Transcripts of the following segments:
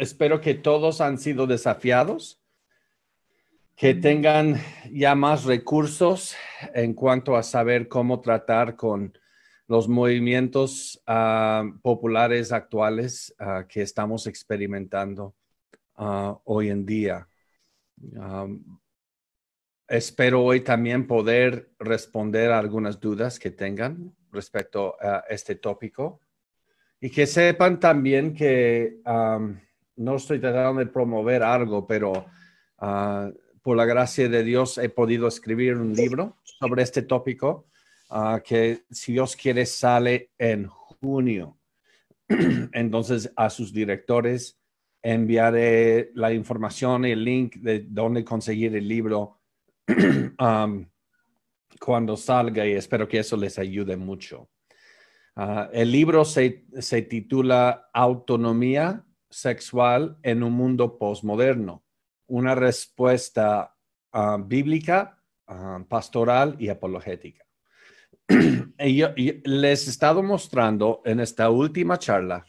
espero que todos han sido desafiados, que tengan ya más recursos en cuanto a saber cómo tratar con los movimientos ah, populares actuales ah, que estamos experimentando ah, hoy en día. espero hoy también poder responder a algunas dudas que tengan respecto a este tópico y que sepan también que no estoy tratando de promover algo, pero ah, por la gracia de Dios he podido escribir un libro sobre este tópico ah, que si Dios quiere sale en junio. Entonces a sus directores enviaré la información, y el link de dónde conseguir el libro cuando salga y espero que eso les ayude mucho. Ah, el libro se, se titula Autonomía sexual en un mundo posmoderno, una respuesta ah, bíblica, ah, pastoral y apologética. y les he estado mostrando en esta última charla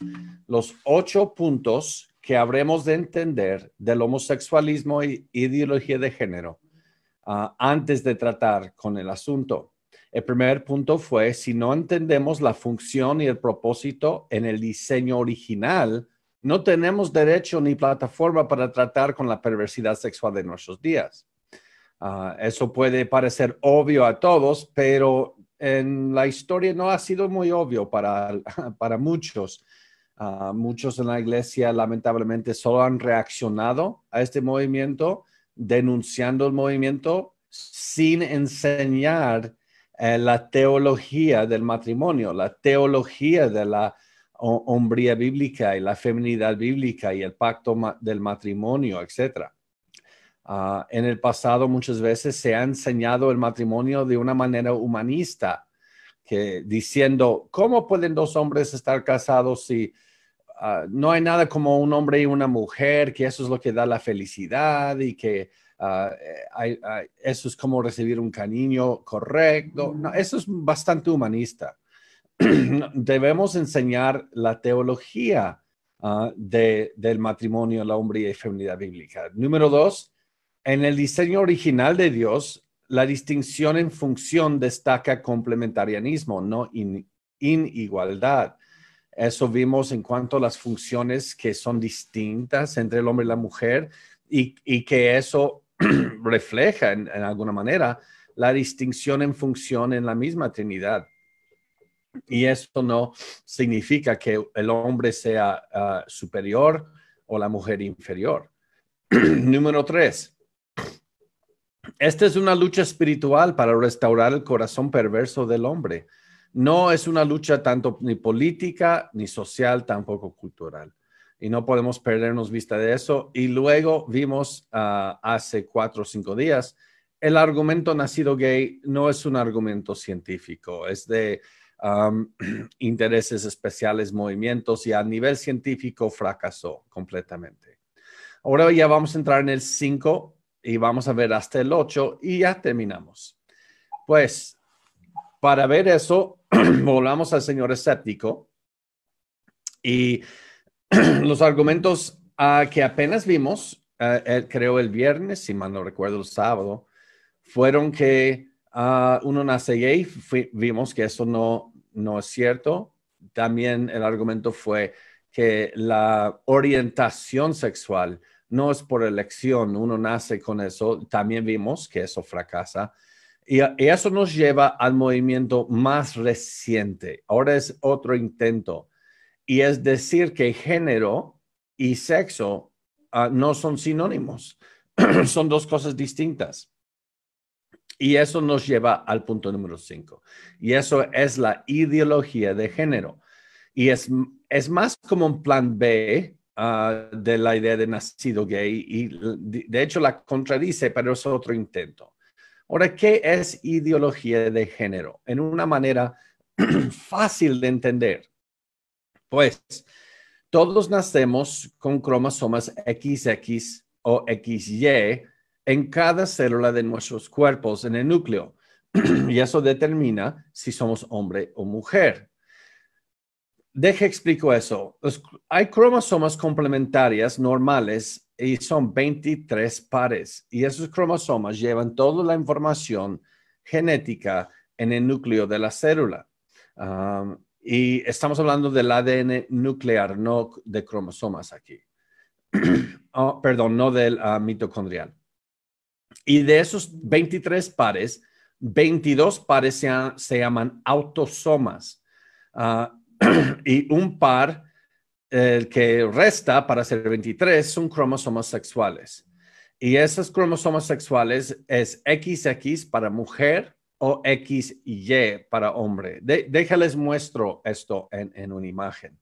los ocho puntos que habremos de entender del homosexualismo y ideología de género ah, antes de tratar con el asunto. El primer punto fue, si no entendemos la función y el propósito en el diseño original no tenemos derecho ni plataforma para tratar con la perversidad sexual de nuestros días. Ah, eso puede parecer obvio a todos, pero en la historia no ha sido muy obvio para, para muchos. Ah, muchos en la iglesia lamentablemente solo han reaccionado a este movimiento, denunciando el movimiento sin enseñar eh, la teología del matrimonio, la teología de la hombría bíblica y la feminidad bíblica y el pacto del matrimonio, etc. Ah, en el pasado muchas veces se ha enseñado el matrimonio de una manera humanista, que diciendo, ¿cómo pueden dos hombres estar casados si ah, no hay nada como un hombre y una mujer, que eso es lo que da la felicidad y que ah, eh, eso es como recibir un cariño correcto. Mm. eso es bastante humanista. debemos enseñar la teología ah, del matrimonio, la hombre y la feminidad bíblica. Número dos, en el diseño original de Dios, la distinción en función destaca complementarianismo, no in, igualdad Eso vimos en cuanto a las funciones que son distintas entre el hombre y la mujer y, que eso refleja en alguna manera la distinción en función en la misma Trinidad. Y esto no significa que el hombre sea ah, superior o la mujer inferior. Número tres, esta es una lucha espiritual para restaurar el corazón perverso del hombre. No es una lucha tanto ni política ni social, tampoco cultural. Y no podemos perdernos vista de eso. Y luego vimos ah, hace cuatro o cinco días, el argumento nacido gay no es un argumento científico, es de intereses especiales, movimientos y a nivel científico fracasó completamente. Ahora ya vamos a entrar en el 5 y vamos a ver hasta el 8 y ya terminamos. Pues para ver eso, volvamos al señor escéptico y los argumentos ah, que apenas vimos, ah, el, creo el viernes, si mal no recuerdo, el sábado, fueron que ah, uno nace gay, vimos que eso no no es cierto. También el argumento fue que la orientación sexual no es por elección, uno nace con eso. También vimos que eso fracasa. Y, eso nos lleva al movimiento más reciente. Ahora es otro intento. Y es decir que género y sexo ah, no son sinónimos, son dos cosas distintas. Y eso nos lleva al punto número cinco. Y eso es la ideología de género. Y es, más como un plan B ah, de la idea de nacido gay. Y de hecho la contradice, pero es otro intento. Ahora, ¿qué es ideología de género? En una manera fácil de entender. Pues todos nacemos con cromosomas XX o XY en cada célula de nuestros cuerpos, en el núcleo. y eso determina si somos hombre o mujer. Deje explico eso. hay cromosomas complementarias normales y son 23 pares. Y esos cromosomas llevan toda la información genética en el núcleo de la célula. y estamos hablando del ADN nuclear, no de cromosomas aquí. Oh, perdón, no del ah, mitocondrial. Y de esos 23 pares, 22 pares se, llaman autosomas. Ah, y un par, el que resta para ser 23, son cromosomas sexuales. Y esos cromosomas sexuales es XX para mujer o XY para hombre. déjales muestro esto en, una imagen.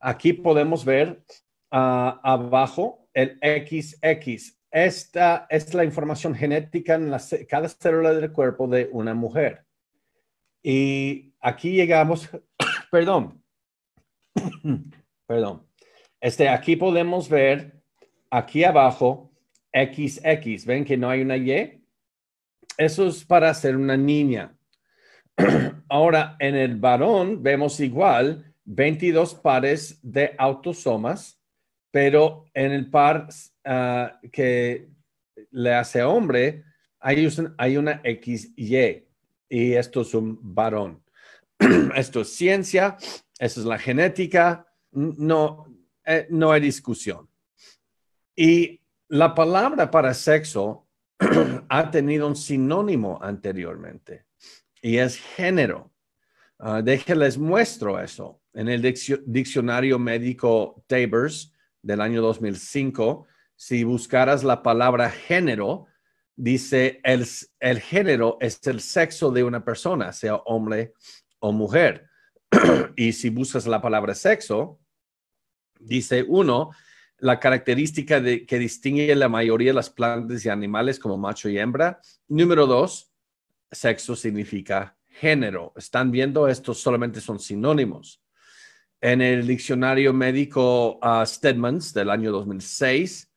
Aquí podemos ver ah, abajo el XX esta es la información genética en cada célula del cuerpo de una mujer. Y aquí llegamos, perdón, perdón, este, aquí podemos ver, aquí abajo, XX, ven que no hay una Y. Eso es para ser una niña. Ahora, en el varón vemos igual 22 pares de autosomas, pero en el par Ah, que le hace hombre, hay, hay una XY y esto es un varón. esto es ciencia, esto es la genética, no, eh, no hay discusión. Y la palabra para sexo ha tenido un sinónimo anteriormente y es género. Uh, déjenles muestro eso. En el diccionario médico Tabers del año 2005 si buscaras la palabra género, dice el, género es el sexo de una persona, sea hombre o mujer. y si buscas la palabra sexo, dice uno, la característica de, que distingue la mayoría de las plantas y animales como macho y hembra. Número dos, sexo significa género. Están viendo, estos solamente son sinónimos. En el diccionario médico uh, del año 2006,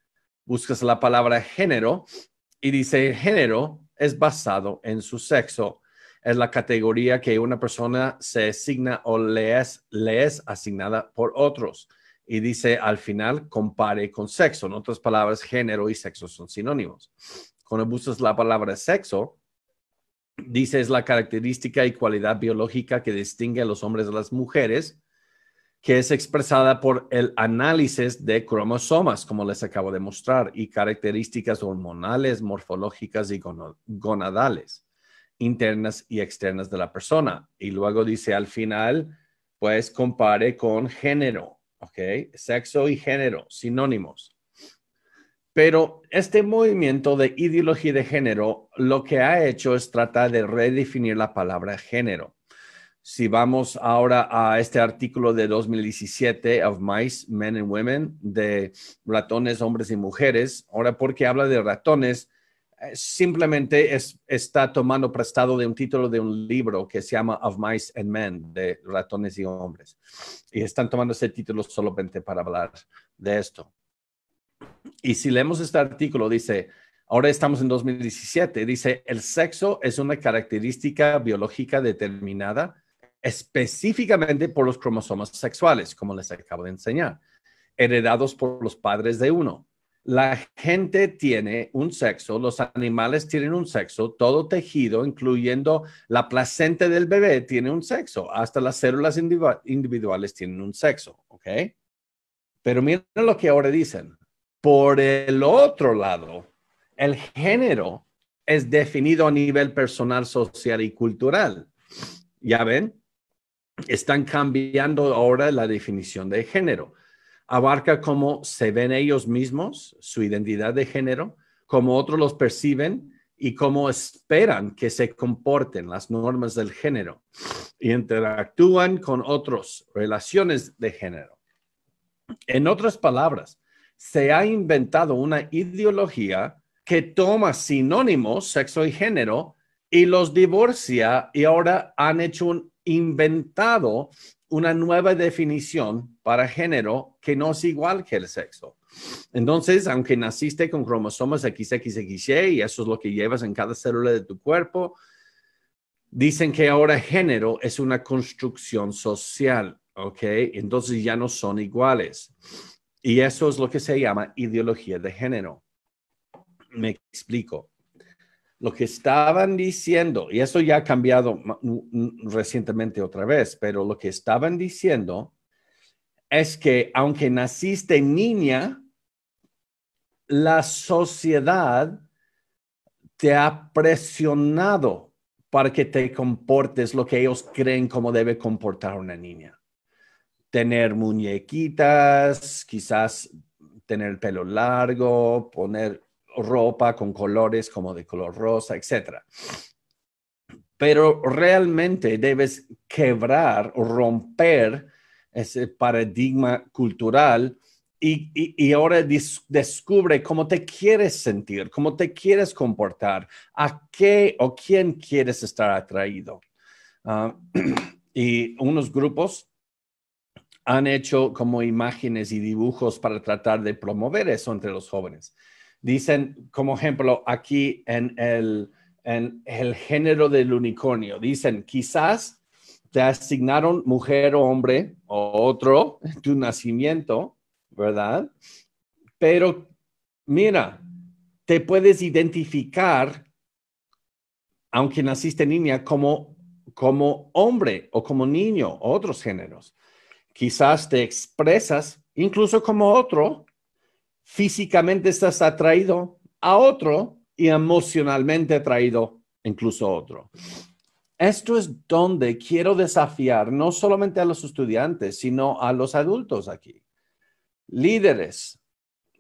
buscas la palabra género y dice género es basado en su sexo. Es la categoría que una persona se asigna o le es, le es asignada por otros. Y dice al final, compare con sexo. En otras palabras, género y sexo son sinónimos. Cuando buscas la palabra sexo, dice es la característica y cualidad biológica que distingue a los hombres de las mujeres que es expresada por el análisis de cromosomas, como les acabo de mostrar, y características hormonales, morfológicas y gonadales, internas y externas de la persona. Y luego dice al final, pues compare con género, ¿ok? Sexo y género, sinónimos. Pero este movimiento de ideología de género lo que ha hecho es tratar de redefinir la palabra género si vamos ahora a este artículo de 2017 of Mice, Men and Women, de ratones, hombres y mujeres, ahora porque habla de ratones, eh, simplemente está tomando prestado de un título de un libro que se llama Of Mice and Men, de ratones y hombres. Y están tomando ese título solamente para hablar de esto. Y si leemos este artículo, dice, ahora estamos en 2017, dice, el sexo es una característica biológica determinada específicamente por los cromosomas sexuales, como les acabo de enseñar, heredados por los padres de uno. La gente tiene un sexo, los animales tienen un sexo, todo tejido, incluyendo la placenta del bebé, tiene un sexo, hasta las células individuales tienen un sexo, ¿ok? Pero miren lo que ahora dicen. Por el otro lado, el género es definido a nivel personal, social y cultural. Ya ven, están cambiando ahora la definición de género. Abarca cómo se ven ellos mismos, su identidad de género, cómo otros los perciben y cómo esperan que se comporten las normas del género y interactúan con otros, relaciones de género. En otras palabras, se ha inventado una ideología que toma sinónimos, sexo y género, y los divorcia y ahora han hecho un inventado una nueva definición para género que no es igual que el sexo. Entonces, aunque naciste con cromosomas XXXY y eso es lo que llevas en cada célula de tu cuerpo, dicen que ahora género es una construcción social, ¿ok? Entonces ya no son iguales. Y eso es lo que se llama ideología de género. Me explico lo que estaban diciendo, y eso ya ha cambiado mm, mm, recientemente otra vez, pero lo que estaban diciendo es que aunque naciste niña, la sociedad te ha presionado para que te comportes lo que ellos creen como debe comportar una niña. Tener muñequitas, quizás tener el pelo largo, poner ropa con colores como de color rosa, etcétera. Pero realmente debes quebrar romper ese paradigma cultural y, ahora descubre cómo te quieres sentir, cómo te quieres comportar, a qué o quién quieres estar atraído. Ah, y unos grupos han hecho como imágenes y dibujos para tratar de promover eso entre los jóvenes. Dicen, como ejemplo, aquí en el, género del unicornio, dicen, quizás te asignaron mujer o hombre o otro en tu nacimiento, ¿verdad? Pero mira, te puedes identificar, aunque naciste niña, como, como hombre o como niño o otros géneros. Quizás te expresas incluso como otro, Físicamente estás atraído a otro y emocionalmente atraído incluso a otro. Esto es donde quiero desafiar no solamente a los estudiantes, sino a los adultos aquí. Líderes,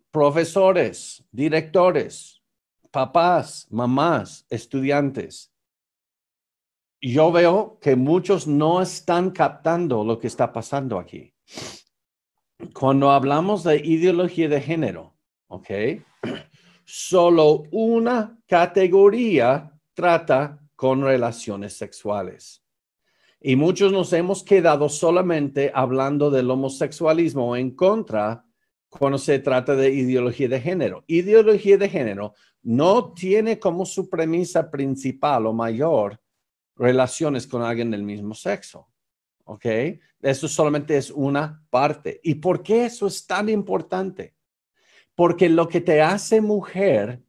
profesores, directores, papás, mamás, estudiantes. Yo veo que muchos no están captando lo que está pasando aquí cuando hablamos de ideología de género, ¿ok? Solo una categoría trata con relaciones sexuales. Y muchos nos hemos quedado solamente hablando del homosexualismo en contra cuando se trata de ideología de género. Ideología de género no tiene como su premisa principal o mayor relaciones con alguien del mismo sexo. ¿ok? Eso solamente es una parte. ¿Y por qué eso es tan importante? Porque lo que te hace mujer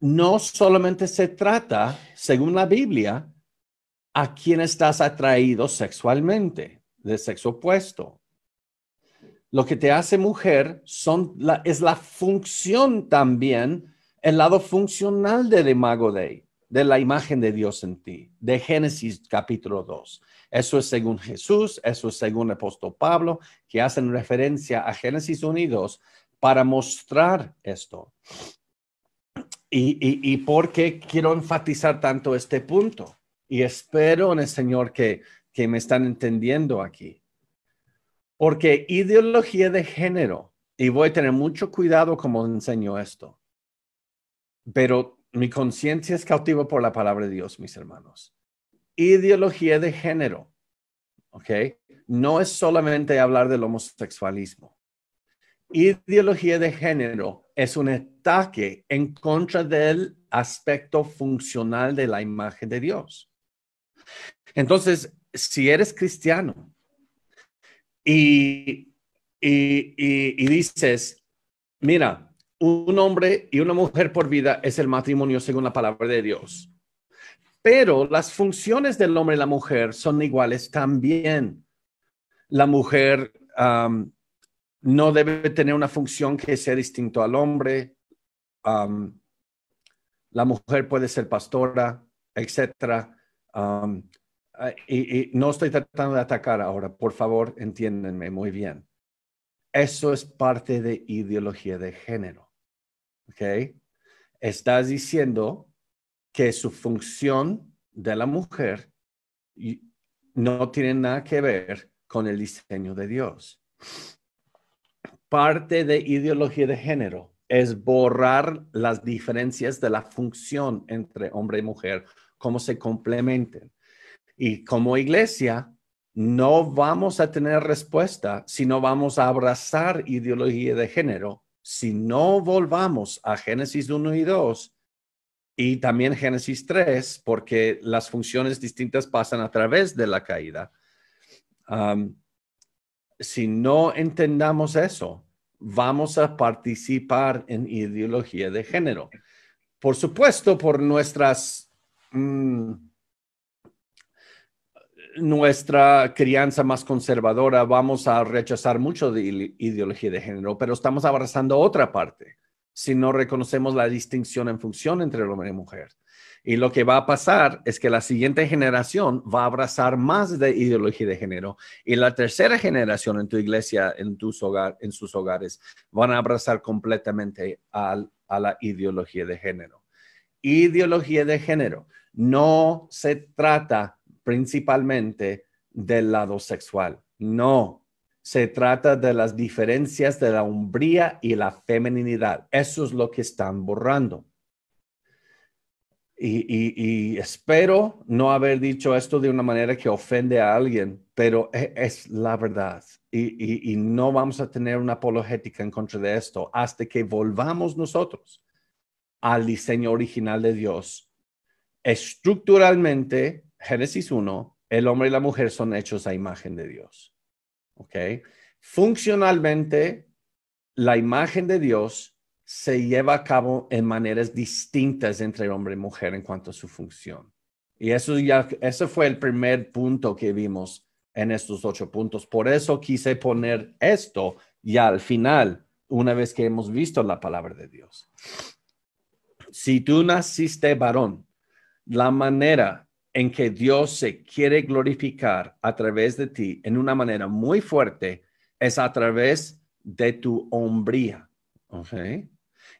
no solamente se trata, según la Biblia, a quien estás atraído sexualmente, de sexo opuesto. Lo que te hace mujer es la función también, el lado funcional del imago Dei de la imagen de Dios en ti, de Génesis capítulo 2. Eso es según Jesús, eso es según el apóstol Pablo, que hacen referencia a Génesis 1 y para mostrar esto. Y, y, por qué quiero enfatizar tanto este punto. Y espero en el Señor que, que me están entendiendo aquí. Porque ideología de género, y voy a tener mucho cuidado como enseño esto, pero mi conciencia es cautiva por la palabra de Dios, mis hermanos. Ideología de género. ¿Ok? No es solamente hablar del homosexualismo. Ideología de género es un ataque en contra del aspecto funcional de la imagen de Dios. Entonces, si eres cristiano y, y, y, y dices, mira, un hombre y una mujer por vida es el matrimonio según la palabra de Dios. Pero las funciones del hombre y la mujer son iguales también. La mujer no debe tener una función que sea distinto al hombre. la mujer puede ser pastora, etc. y, no estoy tratando de atacar ahora, por favor, entiéndenme muy bien. Eso es parte de ideología de género ¿ok? Estás diciendo que su función de la mujer no tiene nada que ver con el diseño de Dios. Parte de ideología de género es borrar las diferencias de la función entre hombre y mujer, cómo se complementen. Y como iglesia, no vamos a tener respuesta si no vamos a abrazar ideología de género si no volvamos a Génesis 1 y 2 y también Génesis 3, porque las funciones distintas pasan a través de la caída, si no entendamos eso, vamos a participar en ideología de género. Por supuesto, por nuestras... Mm, nuestra crianza más conservadora vamos a rechazar mucho de ideología de género, pero estamos abrazando otra parte si no reconocemos la distinción en función entre hombre y mujer. Y lo que va a pasar es que la siguiente generación va a abrazar más de ideología de género y la tercera generación en tu iglesia, en, tus hogar, en sus hogares, van a abrazar completamente a la ideología de género. Ideología de género no se trata principalmente del lado sexual. No, se trata de las diferencias de la hombría y la femeninidad. Eso es lo que están borrando. Y, espero no haber dicho esto de una manera que ofende a alguien, pero e, es, la verdad. y, no vamos a tener una apologética en contra de esto hasta que volvamos nosotros al diseño original de Dios, estructuralmente Génesis 1, el hombre y la mujer son hechos a imagen de Dios. ¿Ok? Funcionalmente, la imagen de Dios se lleva a cabo en maneras distintas entre hombre y mujer en cuanto a su función. Y eso ya, ese fue el primer punto que vimos en estos ocho puntos. Por eso quise poner esto ya al final, una vez que hemos visto la palabra de Dios. Si tú naciste varón, la manera en que Dios se quiere glorificar a través de ti en una manera muy fuerte es a través de tu hombría.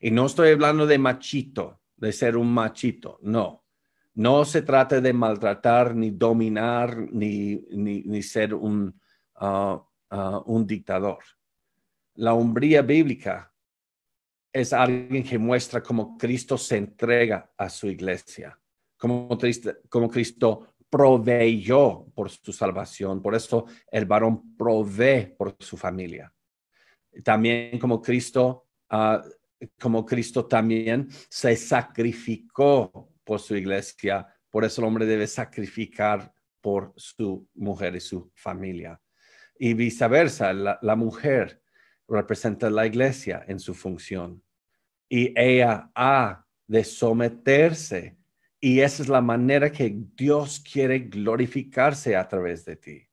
Y no estoy hablando de machito, de ser un machito, no. No se trata de maltratar, ni dominar, ni, ser un, ah, ah, un dictador. La hombría bíblica es alguien que muestra cómo Cristo se entrega a su iglesia como, Cristo, proveyó por su salvación. Por eso el varón provee por su familia. También como Cristo, ah, como Cristo también se sacrificó por su iglesia. Por eso el hombre debe sacrificar por su mujer y su familia. Y viceversa, la, mujer representa la iglesia en su función. Y ella ha de someterse y esa es la manera que Dios quiere glorificarse a través de ti.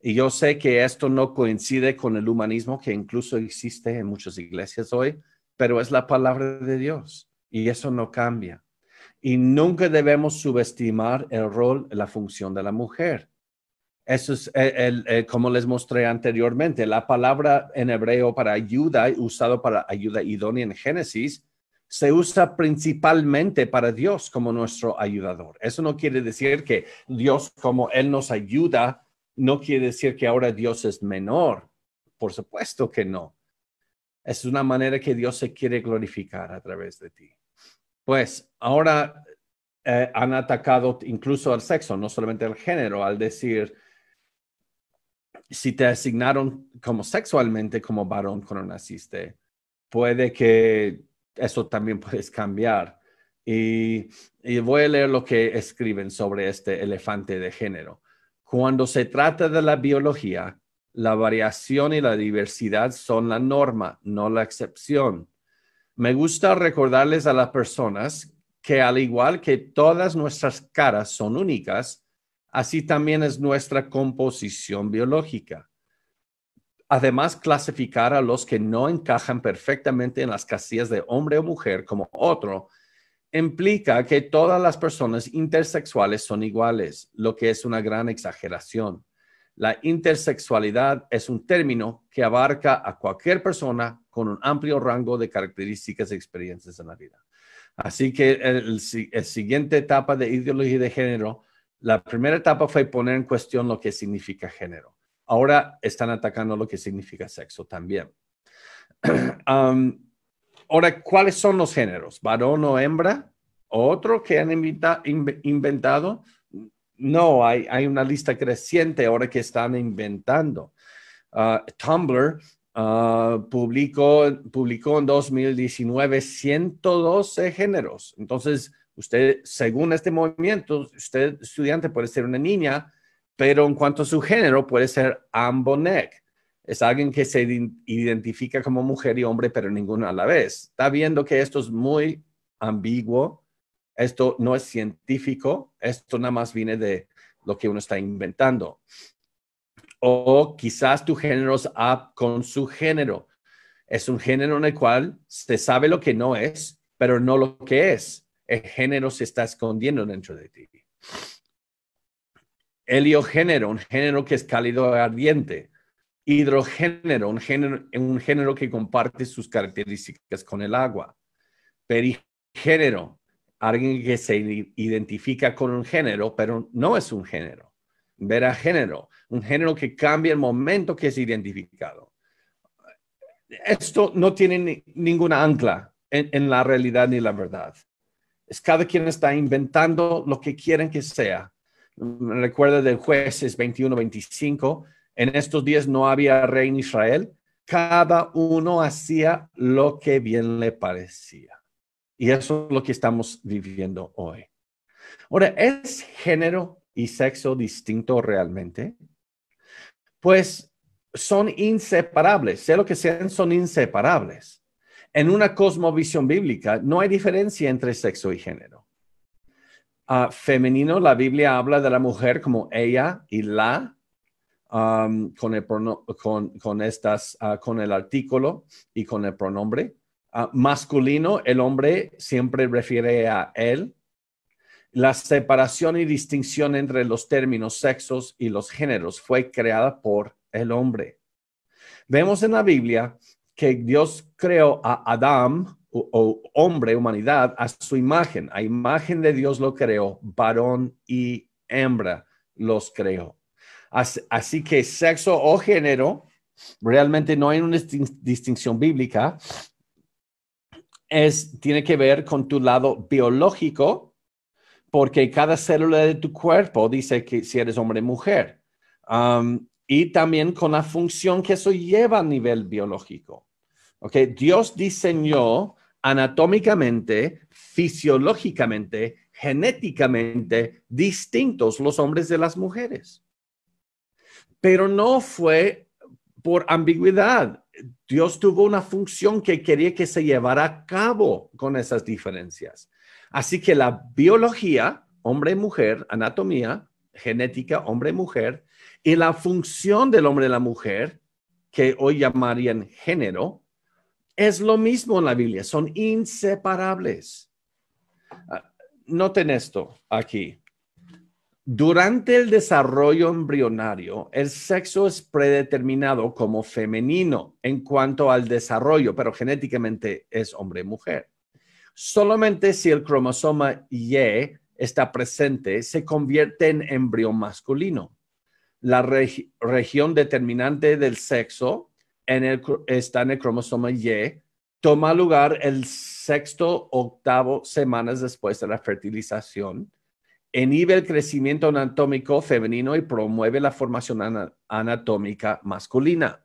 Y yo sé que esto no coincide con el humanismo que incluso existe en muchas iglesias hoy, pero es la palabra de Dios y eso no cambia. Y nunca debemos subestimar el rol, la función de la mujer. Eso es eh, eh, como les mostré anteriormente. La palabra en hebreo para ayuda, usado para ayuda idónea en Génesis, se usa principalmente para Dios como nuestro ayudador. Eso no quiere decir que Dios como Él nos ayuda, no quiere decir que ahora Dios es menor. Por supuesto que no. Es una manera que Dios se quiere glorificar a través de ti. Pues ahora eh, han atacado incluso al sexo, no solamente al género, al decir, si te asignaron como sexualmente como varón cuando naciste, puede que eso también puedes cambiar. Y, voy a leer lo que escriben sobre este elefante de género. Cuando se trata de la biología, la variación y la diversidad son la norma, no la excepción. Me gusta recordarles a las personas que al igual que todas nuestras caras son únicas, así también es nuestra composición biológica. Además, clasificar a los que no encajan perfectamente en las casillas de hombre o mujer como otro implica que todas las personas intersexuales son iguales, lo que es una gran exageración. La intersexualidad es un término que abarca a cualquier persona con un amplio rango de características y experiencias en la vida. Así que en la siguiente etapa de ideología de género, la primera etapa fue poner en cuestión lo que significa género. Ahora están atacando lo que significa sexo también. ahora, ¿cuáles son los géneros? ¿Varón o hembra? ¿Otro que han inventado? No, hay, una lista creciente ahora que están inventando. Ah, Tumblr ah, publicó, publicó en 2019 112 géneros. Entonces, usted, según este movimiento, usted estudiante puede ser una niña, pero en cuanto a su género, puede ser amboneg. Es alguien que se identifica como mujer y hombre, pero ninguno a la vez. Está viendo que esto es muy ambiguo, esto no es científico, esto nada más viene de lo que uno está inventando. O quizás tu género es up con su género. Es un género en el cual se sabe lo que no es, pero no lo que es. El género se está escondiendo dentro de ti heliogénero, un género que es cálido ardiente, hidrogénero, un género, un género que comparte sus características con el agua, perigénero, alguien que se identifica con un género, pero no es un género, género, un género que cambia el momento que es identificado. Esto no tiene ninguna ancla en, en la realidad ni la verdad. Es cada quien está inventando lo que quieren que sea recuerda del jueces 21-25, en estos días no había rey en Israel, cada uno hacía lo que bien le parecía. Y eso es lo que estamos viviendo hoy. Ahora, ¿es género y sexo distinto realmente? Pues son inseparables, Sé lo que sean, son inseparables. En una cosmovisión bíblica no hay diferencia entre sexo y género. Ah, femenino, la Biblia habla de la mujer como ella y la, con, el estas, ah, con el artículo y con el pronombre. Ah, masculino, el hombre siempre refiere a él. La separación y distinción entre los términos sexos y los géneros fue creada por el hombre. Vemos en la Biblia que Dios creó a Adán o hombre, humanidad, a su imagen. A imagen de Dios lo creó, varón y hembra los creó. Así, que sexo o género, realmente no hay una distinción bíblica, es, tiene que ver con tu lado biológico, porque cada célula de tu cuerpo dice que si eres hombre o mujer, y también con la función que eso lleva a nivel biológico. Okay. Dios diseñó anatómicamente, fisiológicamente, genéticamente distintos los hombres de las mujeres. Pero no fue por ambigüedad. Dios tuvo una función que quería que se llevara a cabo con esas diferencias. Así que la biología, hombre-mujer, anatomía, genética, hombre-mujer, y la función del hombre y la mujer, que hoy llamarían género, es lo mismo en la Biblia, son inseparables. Ah, noten esto aquí. Durante el desarrollo embrionario, el sexo es predeterminado como femenino en cuanto al desarrollo, pero genéticamente es hombre-mujer. Solamente si el cromosoma Y está presente, se convierte en embrión masculino. La región determinante del sexo está en el cromosoma Y, toma lugar el sexto octavo semanas después de la fertilización, inhibe el crecimiento anatómico femenino y promueve la formación anatómica masculina.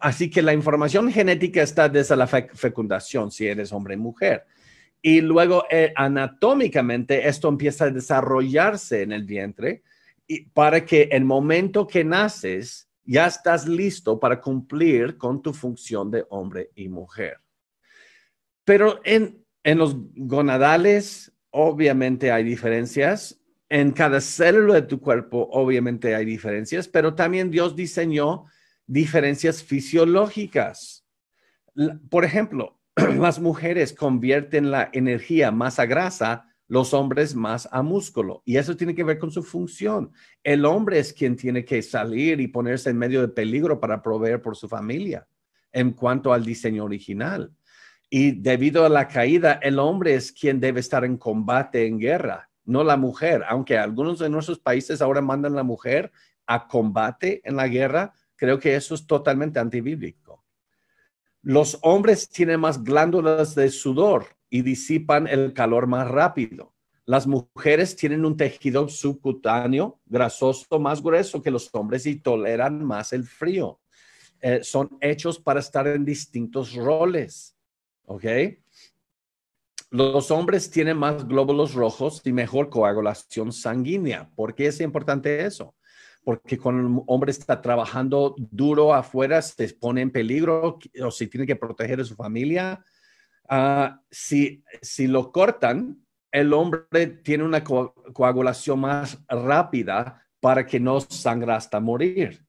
Así que la información genética está desde la fecundación, si eres hombre o mujer. Y luego eh, anatómicamente esto empieza a desarrollarse en el vientre y para que el momento que naces, ya estás listo para cumplir con tu función de hombre y mujer. Pero en, los gonadales, obviamente hay diferencias. En cada célula de tu cuerpo, obviamente hay diferencias, pero también Dios diseñó diferencias fisiológicas. Por ejemplo, las mujeres convierten la energía masa grasa los hombres más a músculo. Y eso tiene que ver con su función. El hombre es quien tiene que salir y ponerse en medio de peligro para proveer por su familia en cuanto al diseño original. Y debido a la caída, el hombre es quien debe estar en combate, en guerra, no la mujer. Aunque algunos de nuestros países ahora mandan a la mujer a combate en la guerra, creo que eso es totalmente antibíblico. Los hombres tienen más glándulas de sudor y disipan el calor más rápido. Las mujeres tienen un tejido subcutáneo grasoso más grueso que los hombres y toleran más el frío. Eh, son hechos para estar en distintos roles. ¿Ok? Los hombres tienen más glóbulos rojos y mejor coagulación sanguínea. ¿Por qué es importante eso? Porque cuando un hombre está trabajando duro afuera, se pone en peligro o si tiene que proteger a su familia, Ah, si, lo cortan, el hombre tiene una coagulación más rápida para que no sangra hasta morir.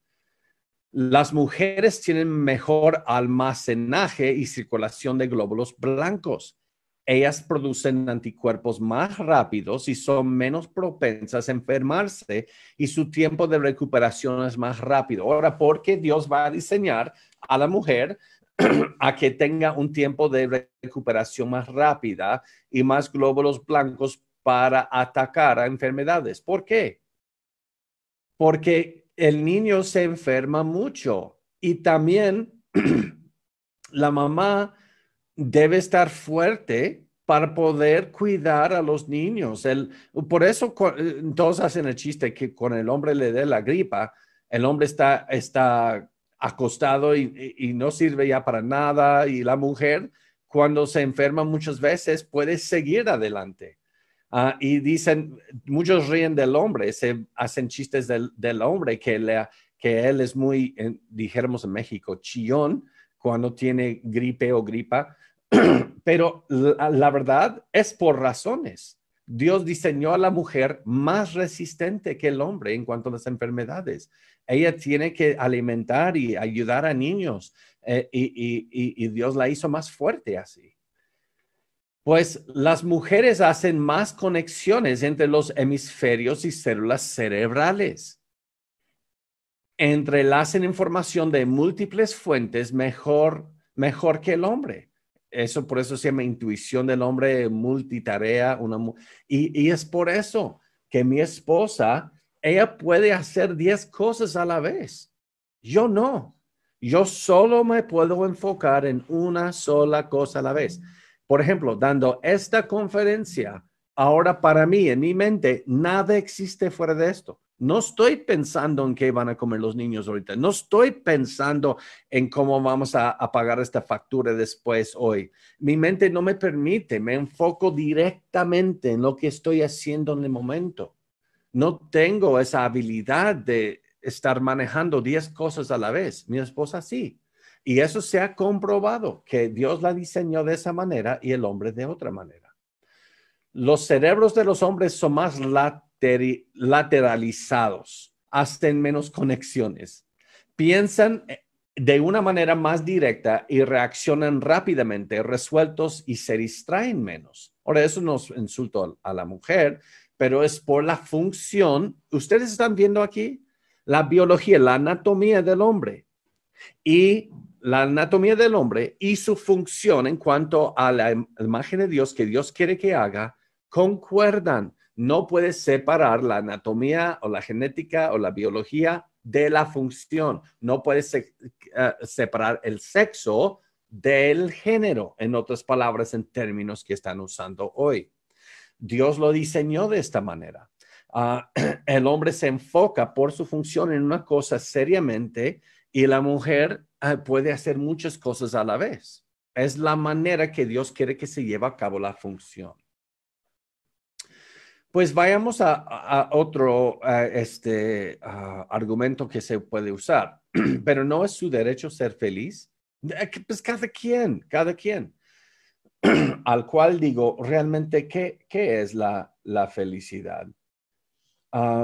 Las mujeres tienen mejor almacenaje y circulación de glóbulos blancos. Ellas producen anticuerpos más rápidos y son menos propensas a enfermarse y su tiempo de recuperación es más rápido. Ahora, ¿por qué Dios va a diseñar a la mujer a que tenga un tiempo de recuperación más rápida y más glóbulos blancos para atacar a enfermedades. ¿Por qué? Porque el niño se enferma mucho y también la mamá debe estar fuerte para poder cuidar a los niños. por eso eh, todos hacen el chiste que con el hombre le dé la gripa, el hombre está, está acostado y, no sirve ya para nada y la mujer cuando se enferma muchas veces puede seguir adelante. Ah, y dicen, muchos ríen del hombre, se hacen chistes del, hombre, que, que él es muy, en, dijéramos en México, chillón cuando tiene gripe o gripa, pero la, verdad es por razones. Dios diseñó a la mujer más resistente que el hombre en cuanto a las enfermedades. Ella tiene que alimentar y ayudar a niños eh, y, Dios la hizo más fuerte así. Pues las mujeres hacen más conexiones entre los hemisferios y células cerebrales. Entrelacen información de múltiples fuentes mejor, mejor que el hombre. Eso por eso se llama intuición del hombre multitarea. y, es por eso que mi esposa, ella puede hacer diez cosas a la vez. Yo no. Yo solo me puedo enfocar en una sola cosa a la vez. Por ejemplo, dando esta conferencia, ahora para mí, en mi mente, nada existe fuera de esto. No estoy pensando en qué van a comer los niños ahorita. No estoy pensando en cómo vamos a, pagar esta factura después hoy. Mi mente no me permite. Me enfoco directamente en lo que estoy haciendo en el momento. No tengo esa habilidad de estar manejando 10 cosas a la vez. Mi esposa sí. Y eso se ha comprobado, que Dios la diseñó de esa manera y el hombre de otra manera. Los cerebros de los hombres son más lat lateralizados, hasta menos conexiones. Piensan eh, de una manera más directa y reaccionan rápidamente, resueltos y se distraen menos. Ahora, eso nos es insulto a la mujer, pero es por la función. Ustedes están viendo aquí la biología, la anatomía del hombre y la anatomía del hombre y su función en cuanto a la imagen de Dios que Dios quiere que haga concuerdan no puedes separar la anatomía o la genética o la biología de la función. No puedes eh, separar el sexo del género, en otras palabras, en términos que están usando hoy. Dios lo diseñó de esta manera. Ah, el hombre se enfoca por su función en una cosa seriamente y la mujer ah, puede hacer muchas cosas a la vez. Es la manera que Dios quiere que se lleve a cabo la función. Pues vayamos a, otro este, argumento que se puede usar, pero no es su derecho ser feliz. Eh, pues cada quien, cada quien. Al cual digo, realmente, ¿qué, qué es la, felicidad? Ah,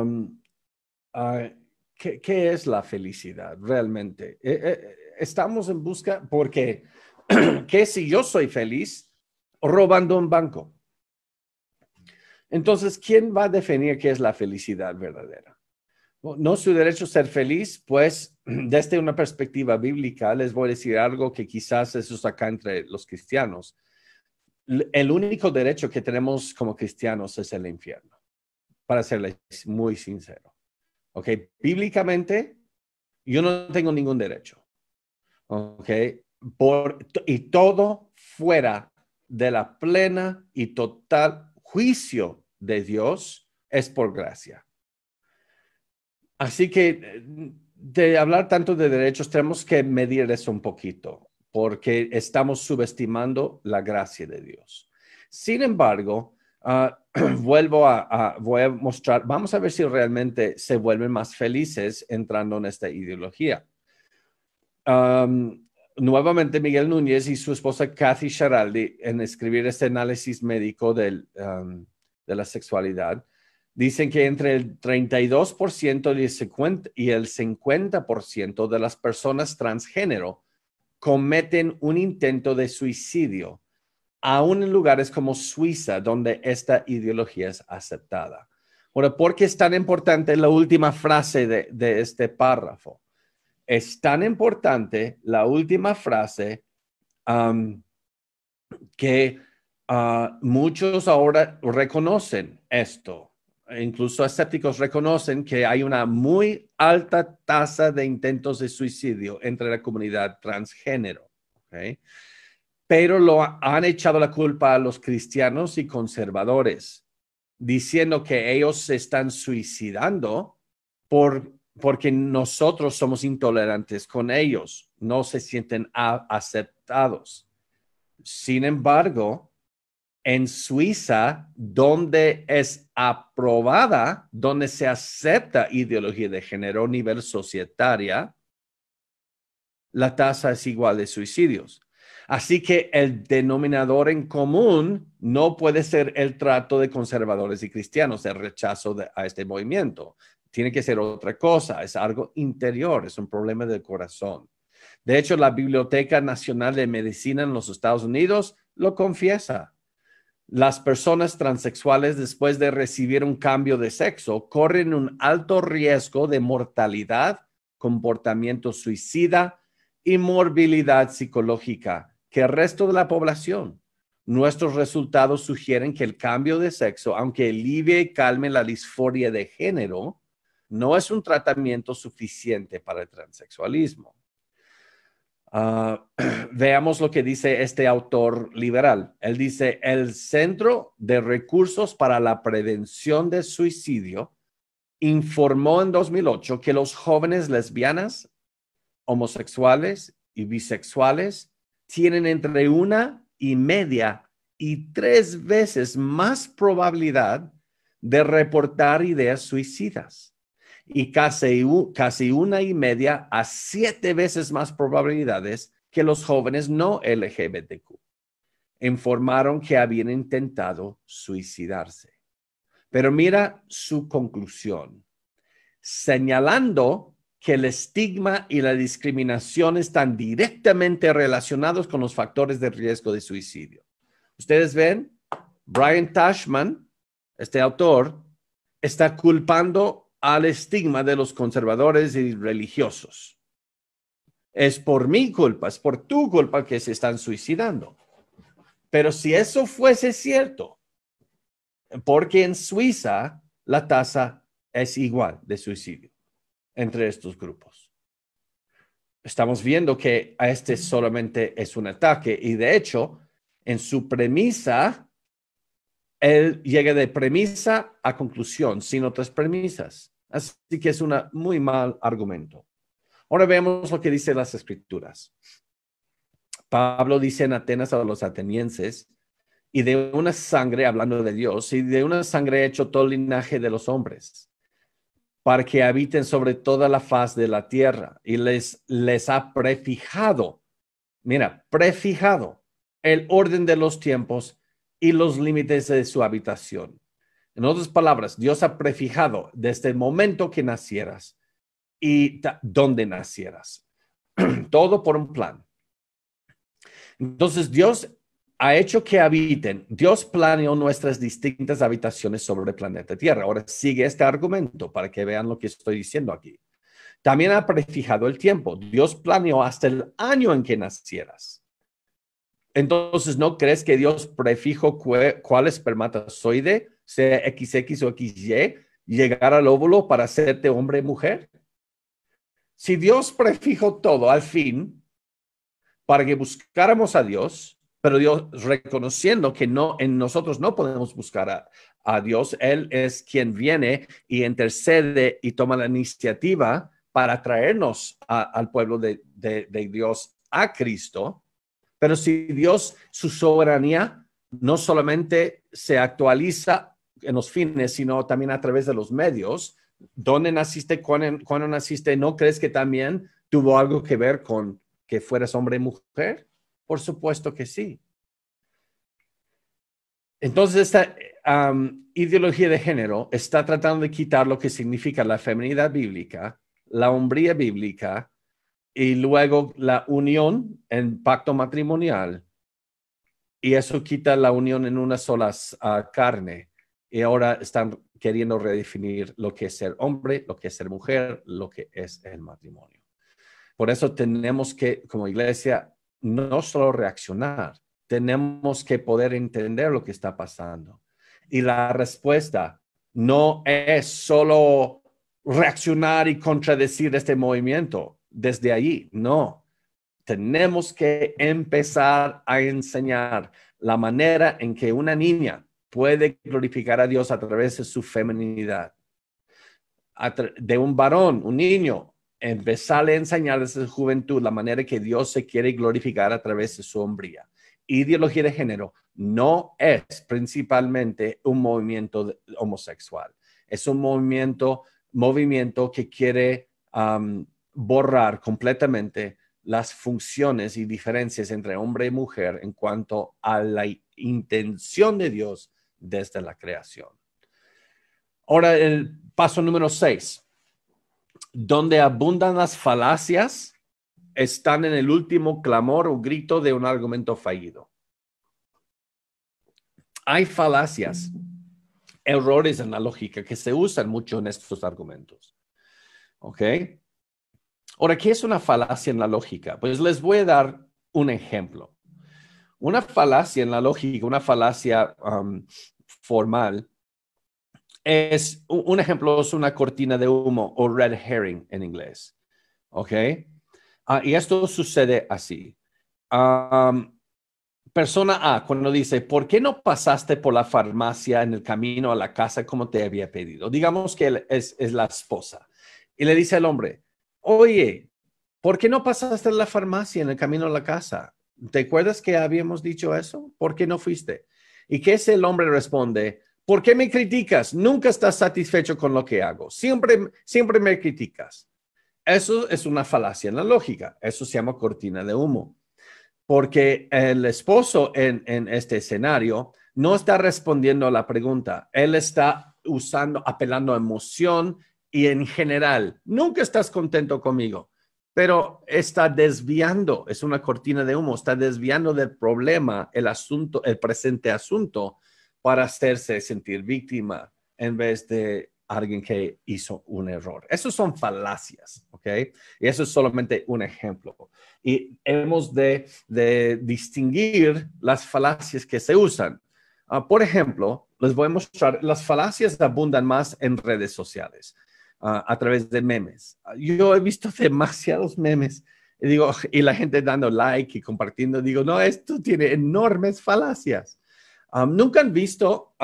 ¿qué, es la felicidad realmente? Eh, eh, estamos en busca, porque, ¿qué si yo soy feliz robando un banco? Entonces, ¿quién va a definir qué es la felicidad verdadera? No su derecho a ser feliz, pues desde una perspectiva bíblica les voy a decir algo que quizás eso está acá entre los cristianos. El único derecho que tenemos como cristianos es el infierno, para serles muy sincero. ¿Ok? Bíblicamente, yo no tengo ningún derecho. ¿Ok? y todo fuera de la plena y total juicio de Dios es por gracia. Así que eh, de hablar tanto de derechos, tenemos que medir eso un poquito, porque estamos subestimando la gracia de Dios. Sin embargo, ah, vuelvo a, voy a mostrar, vamos a ver si realmente se vuelven más felices entrando en esta ideología. nuevamente Miguel Núñez y su esposa Kathy Sharaldi en escribir este análisis médico del, de la sexualidad, dicen que entre el 32% y el 50% de las personas transgénero cometen un intento de suicidio, aún en lugares como Suiza, donde esta ideología es aceptada. bueno ¿por qué es tan importante la última frase de, este párrafo? Es tan importante la última frase um, que Ah, muchos ahora reconocen esto, incluso escépticos reconocen que hay una muy alta tasa de intentos de suicidio entre la comunidad transgénero, pero lo han echado la culpa a los cristianos y conservadores, diciendo que ellos se están suicidando porque nosotros somos intolerantes con ellos, no se sienten aceptados. Sin embargo, en Suiza, donde es aprobada, donde se acepta ideología de género a nivel societaria, la tasa es igual de suicidios. Así que el denominador en común no puede ser el trato de conservadores y cristianos, el rechazo a este movimiento. Tiene que ser otra cosa, es algo interior, es un problema del corazón. De hecho, la Biblioteca Nacional de Medicina en los Estados Unidos lo confiesa las personas transexuales después de recibir un cambio de sexo corren un alto riesgo de mortalidad, comportamiento suicida y morbilidad psicológica que el resto de la población. Nuestros resultados sugieren que el cambio de sexo, aunque alivie y calme la disforia de género, no es un tratamiento suficiente para el transexualismo. Ah, veamos lo que dice este autor liberal. Él dice, el Centro de Recursos para la Prevención de Suicidio informó en 2008 que los jóvenes lesbianas, homosexuales y bisexuales tienen entre una y media y tres veces más probabilidad de reportar ideas suicidas y casi, casi una y media a siete veces más probabilidades que los jóvenes no LGBTQ. Informaron que habían intentado suicidarse. Pero mira su conclusión, señalando que el estigma y la discriminación están directamente relacionados con los factores de riesgo de suicidio. Ustedes ven, Brian Tashman, este autor, está culpando al estigma de los conservadores y religiosos. Es por mi culpa, es por tu culpa que se están suicidando. Pero si eso fuese cierto, porque en Suiza la tasa es igual de suicidio entre estos grupos. Estamos viendo que a este solamente es un ataque y de hecho, en su premisa, él llega de premisa a conclusión, sin otras premisas. Así que es un muy mal argumento. Ahora veamos lo que dicen las escrituras. Pablo dice en Atenas a los atenienses, y de una sangre, hablando de Dios, y de una sangre hecho todo el linaje de los hombres, para que habiten sobre toda la faz de la tierra, y les, les ha prefijado, mira, prefijado el orden de los tiempos y los límites de su habitación en otras palabras, Dios ha prefijado desde el momento que nacieras y donde nacieras. Todo por un plan. Entonces, Dios ha hecho que habiten. Dios planeó nuestras distintas habitaciones sobre el planeta Tierra. Ahora sigue este argumento para que vean lo que estoy diciendo aquí. También ha prefijado el tiempo. Dios planeó hasta el año en que nacieras. Entonces, ¿no crees que Dios prefijo cuál espermatozoide sea XX o XY, llegar al óvulo para hacerte hombre mujer? Si Dios prefijo todo al fin para que buscáramos a Dios, pero Dios reconociendo que no en nosotros no podemos buscar a, Dios, él es quien viene y intercede y toma la iniciativa para traernos al pueblo de Dios a Cristo. Pero si Dios, su soberanía, no solamente se actualiza en los fines, sino también a través de los medios. ¿Dónde naciste? ¿Cuándo, naciste? ¿No crees que también tuvo algo que ver con que fueras hombre y mujer? Por supuesto que sí. Entonces, esta ideología de género está tratando de quitar lo que significa la feminidad bíblica, la hombría bíblica y luego la unión en pacto matrimonial. Y eso quita la unión en una sola ah, carne y ahora están queriendo redefinir lo que es ser hombre, lo que es ser mujer, lo que es el matrimonio. Por eso tenemos que, como iglesia, no solo reaccionar, tenemos que poder entender lo que está pasando. Y la respuesta no es solo reaccionar y contradecir este movimiento desde allí, no. Tenemos que empezar a enseñar la manera en que una niña puede glorificar a Dios a través de su feminidad. De un varón, un niño, empezar a enseñar desde su juventud la manera que Dios se quiere glorificar a través de su hombría. Ideología de género no es principalmente un movimiento homosexual, es un movimiento, movimiento que quiere borrar completamente las funciones y diferencias entre hombre y mujer en cuanto a la intención de Dios desde la creación. Ahora, el paso número seis. Donde abundan las falacias, están en el último clamor o grito de un argumento fallido. Hay falacias, errores en la lógica que se usan mucho en estos argumentos. ¿Ok? Ahora, ¿qué es una falacia en la lógica? Pues les voy a dar un ejemplo. Una falacia en la lógica, una falacia um, formal, es un ejemplo, es una cortina de humo o red herring en inglés. ¿Ok? Ah, y esto sucede así. Um, persona A, cuando dice, ¿por qué no pasaste por la farmacia en el camino a la casa como te había pedido? Digamos que es, es la esposa. Y le dice al hombre, oye, ¿por qué no pasaste en la farmacia en el camino a la casa? ¿Te acuerdas que habíamos dicho eso? ¿Por qué no fuiste? ¿Y que es el hombre responde? ¿Por qué me criticas? Nunca estás satisfecho con lo que hago. Siempre, siempre me criticas. Eso es una falacia en la lógica. Eso se llama cortina de humo. Porque el esposo en este escenario no está respondiendo a la pregunta. Él está usando, apelando a emoción y en general. Nunca estás contento conmigo pero está desviando, es una cortina de humo, está desviando del problema el asunto, el presente asunto, para hacerse sentir víctima en vez de alguien que hizo un error. Esos son falacias, ¿ok? Y eso es solamente un ejemplo. Y hemos de, distinguir las falacias que se usan. Ah, por ejemplo, les voy a mostrar, las falacias abundan más en redes sociales a, través de memes. Yo he visto demasiados memes y digo, y la gente dando like y compartiendo, digo, no, esto tiene enormes falacias. Nunca han visto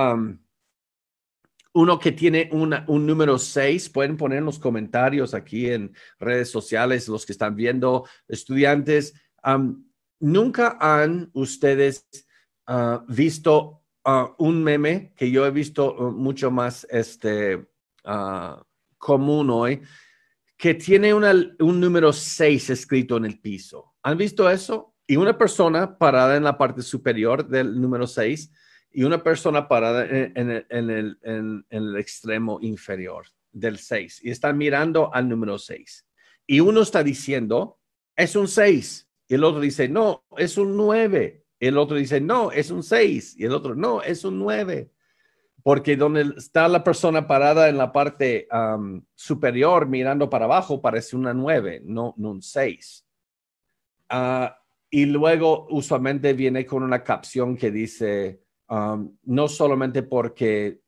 uno que tiene un número 6, pueden poner en los comentarios aquí en redes sociales, los que están viendo, estudiantes, nunca han ustedes ah, visto ah, un meme que yo he visto uh, mucho más este, ah, común hoy que tiene un número 6 escrito en el piso. ¿Han visto eso? Y una persona parada en la parte superior del número 6 y una persona parada en, en, el, extremo inferior del 6 y están mirando al número 6. Y uno está diciendo, es un 6. Y el otro dice, no, es un 9. Y El otro dice, no, es un 6. Y el otro, no, es un 9 porque donde está la persona parada en la parte superior mirando para abajo parece una nueve, no, un seis. Ah, y luego usualmente viene con una capción que dice, no solamente porque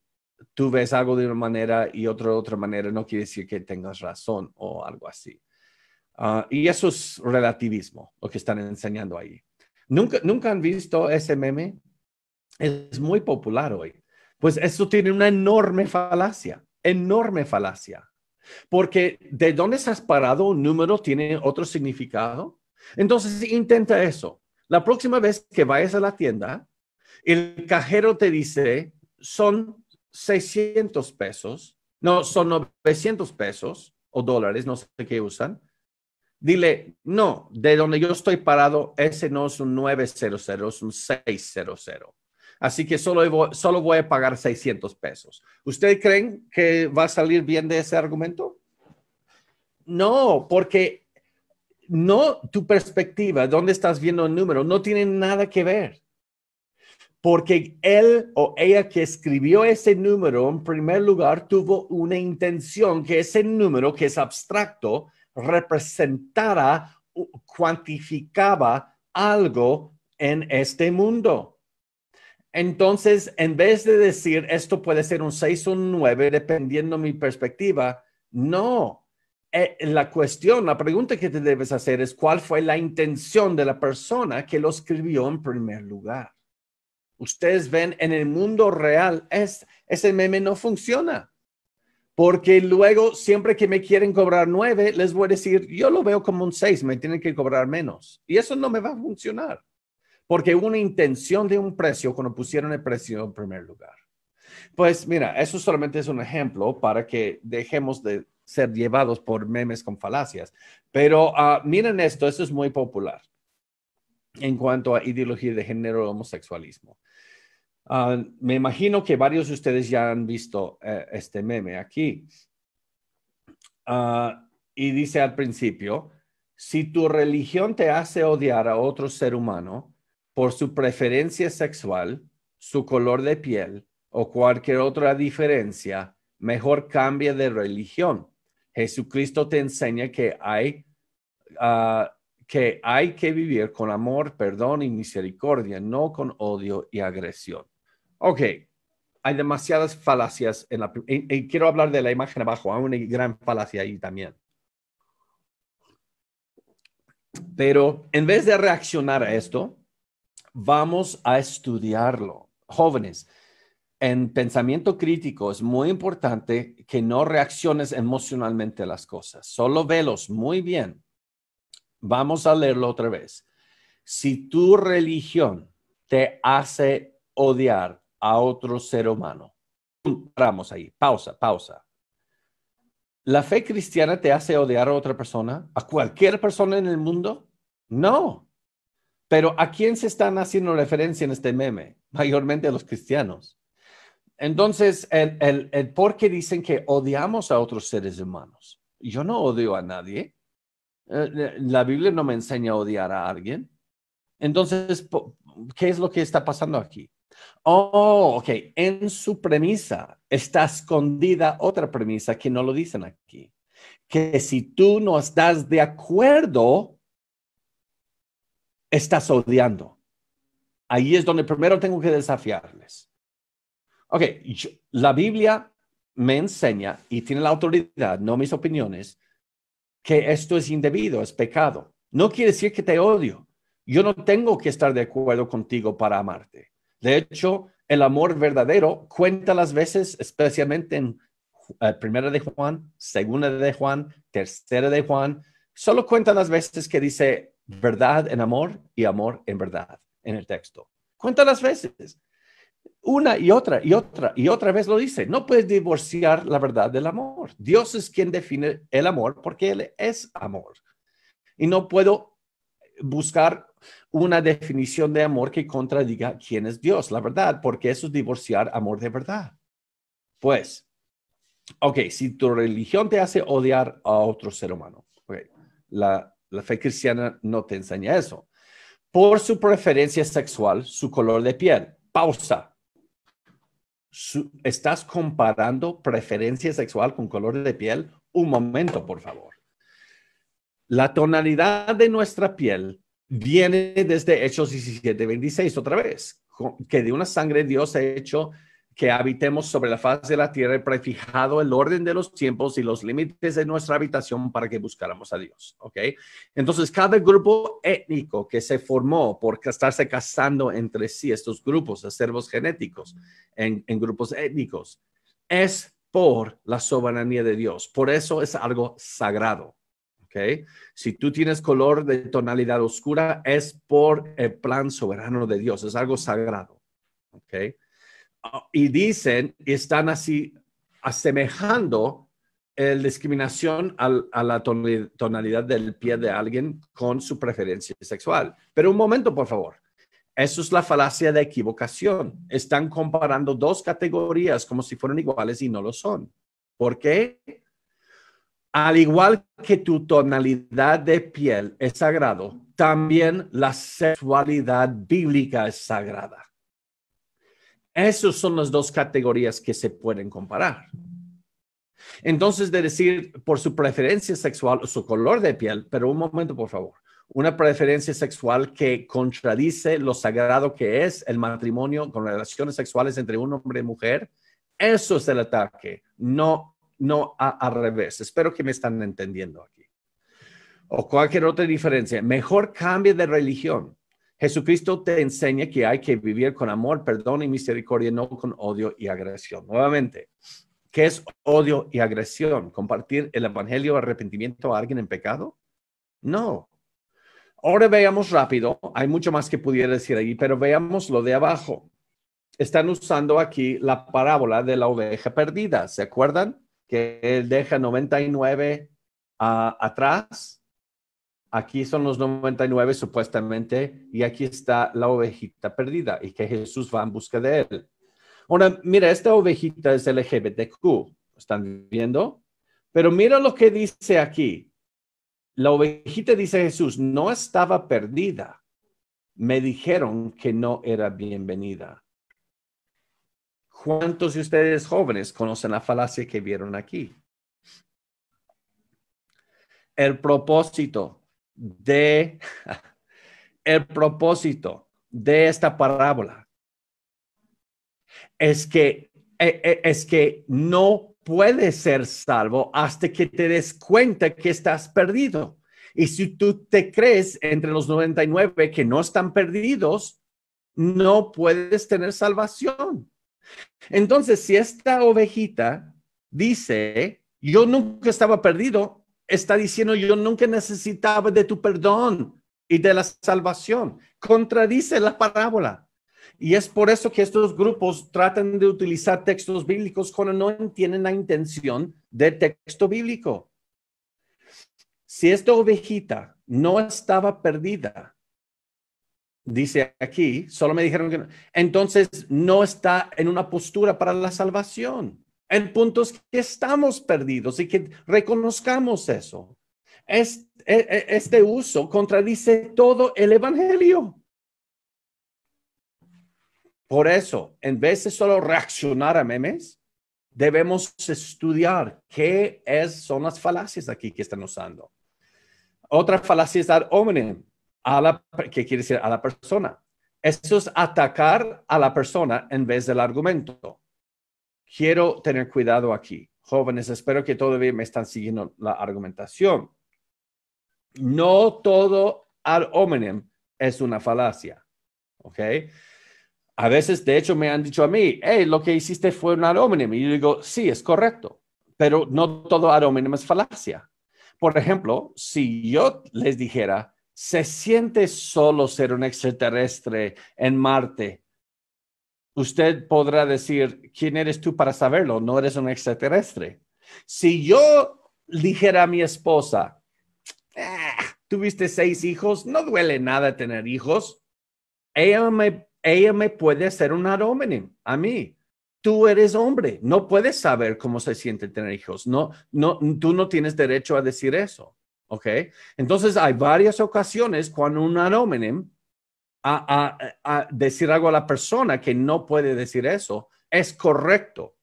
tú ves algo de una manera y otro de otra manera, no quiere decir que tengas razón o algo así. Ah, y eso es relativismo, lo que están enseñando ahí. ¿Nunca, ¿Nunca han visto ese meme? Es muy popular hoy. Pues eso tiene una enorme falacia, enorme falacia. Porque de dónde estás parado un número tiene otro significado. Entonces intenta eso. La próxima vez que vayas a la tienda, el cajero te dice, son 600 pesos, no, son 900 pesos o dólares, no sé qué usan. Dile, no, de donde yo estoy parado, ese no es un 900, es un 600. Así que solo, voy a pagar 600 pesos. ¿Ustedes creen que va a salir bien de ese argumento? No, porque no tu perspectiva, dónde estás viendo el número, no tiene nada que ver. Porque él o ella que escribió ese número, en primer lugar, tuvo una intención que ese número, que es abstracto, representara, cuantificaba algo en este mundo. Entonces, en vez de decir esto puede ser un 6 o un 9, dependiendo mi perspectiva, no. Eh, la cuestión, la pregunta que te debes hacer es cuál fue la intención de la persona que lo escribió en primer lugar. Ustedes ven en el mundo real, es, ese meme no funciona. Porque luego, siempre que me quieren cobrar 9, les voy a decir, yo lo veo como un 6, me tienen que cobrar menos. Y eso no me va a funcionar porque hubo una intención de un precio cuando pusieron el precio en primer lugar. Pues mira, eso solamente es un ejemplo para que dejemos de ser llevados por memes con falacias. Pero ah, miren esto, esto es muy popular en cuanto a ideología de género y homosexualismo. Ah, me imagino que varios de ustedes ya han visto eh, este meme aquí. Ah, y dice al principio, si tu religión te hace odiar a otro ser humano, por su preferencia sexual, su color de piel o cualquier otra diferencia, mejor cambia de religión. Jesucristo te enseña que hay, ah, que hay que vivir con amor, perdón y misericordia, no con odio y agresión. Ok, hay demasiadas falacias en la... y quiero hablar de la imagen abajo, hay una gran falacia ahí también. Pero en vez de reaccionar a esto, Vamos a estudiarlo. Jóvenes, en pensamiento crítico es muy importante que no reacciones emocionalmente a las cosas, solo velos muy bien. Vamos a leerlo otra vez. Si tu religión te hace odiar a otro ser humano, paramos ahí, pausa, pausa. ¿La fe cristiana te hace odiar a otra persona? ¿A cualquier persona en el mundo? No. Pero ¿a quién se están haciendo referencia en este meme? Mayormente a los cristianos. Entonces, el, el, por qué dicen que odiamos a otros seres humanos. Yo no odio a nadie. Eh, la Biblia no me enseña a odiar a alguien. Entonces, ¿qué es lo que está pasando aquí? Oh, ok. En su premisa está escondida otra premisa que no lo dicen aquí. Que si tú no estás de acuerdo estás odiando. Ahí es donde primero tengo que desafiarles. Ok, la Biblia me enseña y tiene la autoridad, no mis opiniones, que esto es indebido, es pecado. No quiere decir que te odio. Yo no tengo que estar de acuerdo contigo para amarte. De hecho, el amor verdadero cuenta las veces, especialmente en eh, primera de Juan, segunda de Juan, tercera de Juan, solo cuenta las veces que dice verdad en amor y amor en verdad en el texto. Cuenta las veces. Una y otra y otra y otra vez lo dice. No puedes divorciar la verdad del amor. Dios es quien define el amor porque Él es amor. Y no puedo buscar una definición de amor que contradiga quién es Dios, la verdad, porque eso es divorciar amor de verdad. Pues, ok, si tu religión te hace odiar a otro ser humano, okay, la la fe cristiana no te enseña eso. Por su preferencia sexual, su color de piel. Pausa. ¿Estás comparando preferencia sexual con color de piel? Un momento, por favor. La tonalidad de nuestra piel viene desde Hechos 17, 26, otra vez, que de una sangre Dios ha hecho que habitemos sobre la faz de la tierra, prefijado el orden de los tiempos y los límites de nuestra habitación para que buscáramos a Dios. ¿Ok? Entonces, cada grupo étnico que se formó por estarse casando entre sí, estos grupos, acervos genéticos, en, en grupos étnicos, es por la soberanía de Dios. Por eso es algo sagrado. ¿ok? Si tú tienes color de tonalidad oscura, es por el plan soberano de Dios. Es algo sagrado. ¿ok? y dicen, y están así asemejando la discriminación a la tonalidad del pie de alguien con su preferencia sexual. Pero un momento, por favor. Eso es la falacia de equivocación. Están comparando dos categorías como si fueran iguales y no lo son. ¿Por qué? Al igual que tu tonalidad de piel es sagrado, también la sexualidad bíblica es sagrada. Esas son las dos categorías que se pueden comparar. Entonces, de decir por su preferencia sexual o su color de piel, pero un momento, por favor, una preferencia sexual que contradice lo sagrado que es el matrimonio con relaciones sexuales entre un hombre y mujer, eso es el ataque, no, no al revés. Espero que me están entendiendo aquí. O cualquier otra diferencia. Mejor cambie de religión Jesucristo te enseña que hay que vivir con amor, perdón y misericordia, no con odio y agresión. Nuevamente, ¿qué es odio y agresión? ¿Compartir el evangelio o arrepentimiento a alguien en pecado? No. Ahora veamos rápido, hay mucho más que pudiera decir ahí, pero veamos lo de abajo. Están usando aquí la parábola de la oveja perdida, ¿se acuerdan? Que él deja 99 atrás aquí son los 99 supuestamente y aquí está la ovejita perdida y que Jesús va en busca de él. Ahora, mira, esta ovejita es LGBTQ, ¿están viendo? Pero mira lo que dice aquí. La ovejita dice Jesús, no estaba perdida. Me dijeron que no era bienvenida. ¿Cuántos de ustedes jóvenes conocen la falacia que vieron aquí? El propósito de el propósito de esta parábola es que, e, e, es que no puedes ser salvo hasta que te des cuenta que estás perdido. Y si tú te crees entre los 99 que no están perdidos, no puedes tener salvación. Entonces, si esta ovejita dice, yo nunca estaba perdido, está diciendo, yo nunca necesitaba de tu perdón y de la salvación. Contradice la parábola. Y es por eso que estos grupos tratan de utilizar textos bíblicos cuando no entienden la intención del texto bíblico. Si esta ovejita no estaba perdida, dice aquí, solo me dijeron que entonces no está en una postura para la salvación en puntos que estamos perdidos y que reconozcamos eso. E, e, este, uso contradice todo el Evangelio. Por eso, en vez de solo reaccionar a memes, debemos estudiar qué es, son las falacias aquí que están usando. Otra falacia es dar hominem, a la, que quiere decir a la persona. Eso es atacar a la persona en vez del argumento. Quiero tener cuidado aquí. Jóvenes, espero que todavía me están siguiendo la argumentación. No todo ad hominem es una falacia. ¿Ok? A veces, de hecho, me han dicho a mí, hey, lo que hiciste fue un ad hominem. Y yo digo, sí, es correcto, pero no todo ad hominem es falacia. Por ejemplo, si yo les dijera, se siente solo ser un extraterrestre en Marte, usted podrá decir, ¿quién eres tú para saberlo? No eres un extraterrestre. Si yo dijera a mi esposa, ah, tuviste seis hijos, no duele nada tener hijos, ella me, ella me puede hacer un arómenem a mí. Tú eres hombre, no puedes saber cómo se siente tener hijos. No, no, tú no tienes derecho a decir eso. ¿Ok? Entonces hay varias ocasiones cuando un arómenem a, decir algo a la persona que no puede decir eso, es correcto.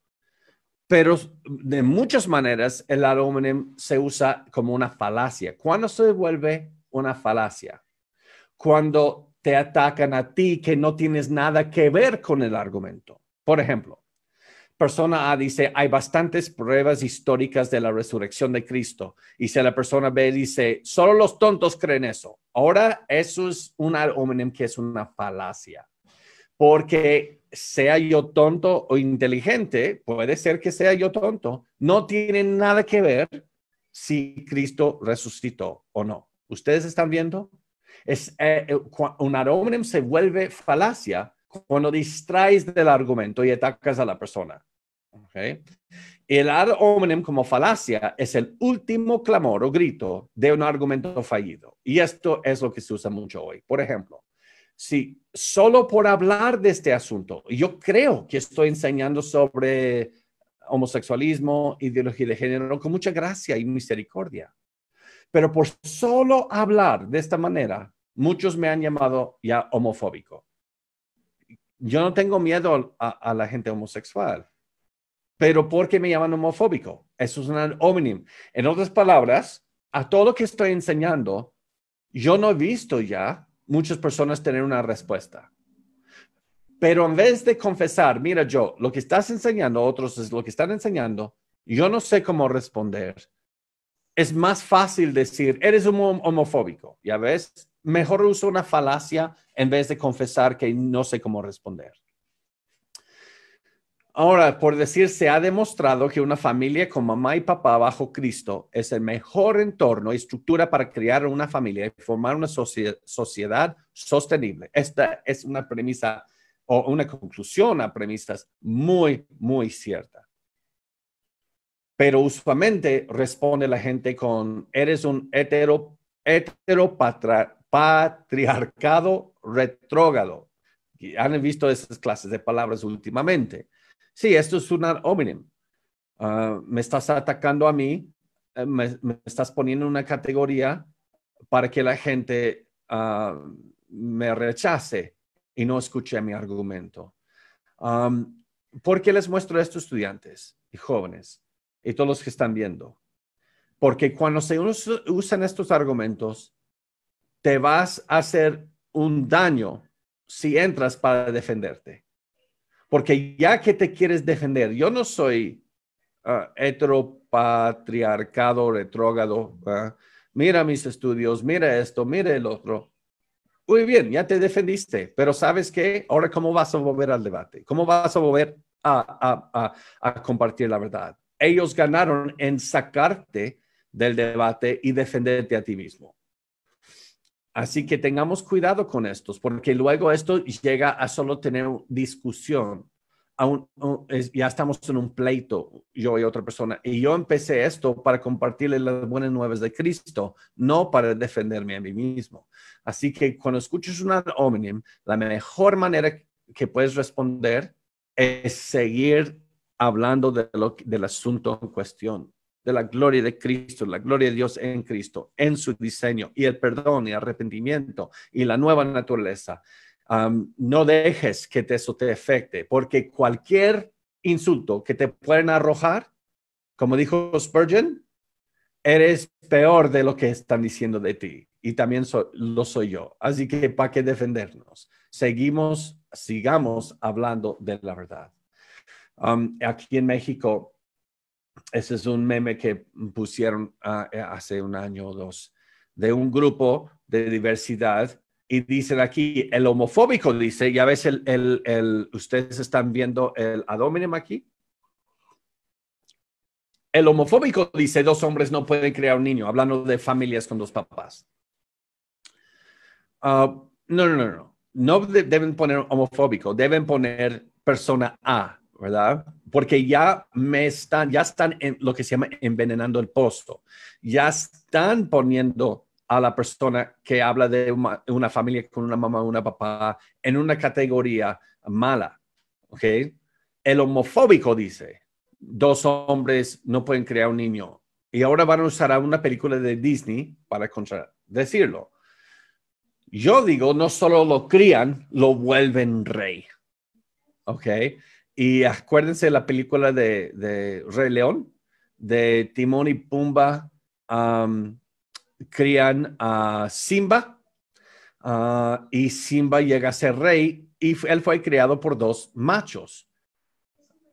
Pero de muchas maneras el ad se usa como una falacia. ¿Cuándo se vuelve una falacia? Cuando te atacan a ti que no tienes nada que ver con el argumento. Por ejemplo, persona A dice, hay bastantes pruebas históricas de la resurrección de Cristo. Y si la persona B dice, solo los tontos creen eso. Ahora, eso es un ad hominem que es una falacia, porque sea yo tonto o inteligente, puede ser que sea yo tonto, no tiene nada que ver si Cristo resucitó o no. ¿Ustedes están viendo? Es, eh, eh, un ad hominem se vuelve falacia cuando distraes del argumento y atacas a la persona. Okay. El ad hominem como falacia es el último clamor o grito de un argumento fallido. Y esto es lo que se usa mucho hoy. Por ejemplo, si solo por hablar de este asunto, yo creo que estoy enseñando sobre homosexualismo, ideología de género con mucha gracia y misericordia. Pero por solo hablar de esta manera, muchos me han llamado ya homofóbico. Yo no tengo miedo a la gente homosexual pero ¿por qué me llaman homofóbico? Eso es un hominem. En otras palabras, a todo lo que estoy enseñando, yo no he visto ya muchas personas tener una respuesta. Pero en vez de confesar, mira yo, lo que estás enseñando, otros es lo que están enseñando, yo no sé cómo responder. Es más fácil decir, eres un homofóbico, ya ves, mejor uso una falacia en vez de confesar que no sé cómo responder. Ahora, por decir, se ha demostrado que una familia con mamá y papá bajo Cristo es el mejor entorno y estructura para crear una familia y formar una sociedad sostenible. Esta es una premisa o una conclusión a premisas muy, muy cierta. Pero usualmente responde la gente con, eres un hetero, heteropatriarcado retrógrado. Han visto esas clases de palabras últimamente sí, esto es una hominem. Ah, me estás atacando a mí, eh, me, estás poniendo una categoría para que la gente ah, me rechace y no escuche mi argumento. ¿Por qué les muestro esto a estudiantes y jóvenes y todos los que están viendo? Porque cuando se usan estos argumentos, te vas a hacer un daño si entras para defenderte. Porque ya que te quieres defender, yo no soy ah, heteropatriarcado, retrógado. Mira mis estudios, mira esto, mira el otro. Muy bien, ya te defendiste, pero ¿sabes qué? Ahora, ¿cómo vas a volver al debate? ¿Cómo vas a volver a, a compartir la verdad? Ellos ganaron en sacarte del debate y defenderte a ti mismo. Así que tengamos cuidado con estos, porque luego esto llega a solo tener discusión. ya estamos en un pleito, yo y otra persona. Y yo empecé esto para compartirle las buenas nuevas de Cristo, no para defenderme a mí mismo. Así que cuando escuches una hominem, la mejor manera que puedes responder es seguir hablando del asunto en cuestión de la gloria de Cristo, la gloria de Dios en Cristo, en su diseño y el perdón y arrepentimiento y la nueva naturaleza. no dejes que eso te afecte, porque cualquier insulto que te pueden arrojar, como dijo Spurgeon, eres peor de lo que están diciendo de ti. Y también lo soy yo. Así que, ¿para qué defendernos? Seguimos, sigamos hablando de la verdad. aquí en México, ese es un meme que pusieron ah, eh, hace un año o dos, de un grupo de diversidad y dicen aquí, el homofóbico dice, ya ves, el, el, ustedes están viendo el adóminem aquí. El homofóbico dice, dos hombres no pueden crear un niño, hablando de familias con dos papás. Ah, no, no, no, no. No deben poner homofóbico, deben poner persona A, ¿verdad? porque ya me están, ya están en lo que se llama envenenando el posto. ya están poniendo a la persona que habla de una, familia con una mamá, una papá, en una categoría mala, ¿ok? El homofóbico dice, dos hombres no pueden criar un niño, y ahora van a usar una película de Disney para contradecirlo. Yo digo, no solo lo crían, lo vuelven rey, ¿ok? Y acuérdense de la película de, Rey León, de Timón y Pumba crían a Simba ah, y Simba llega a ser rey y él fue criado por dos machos.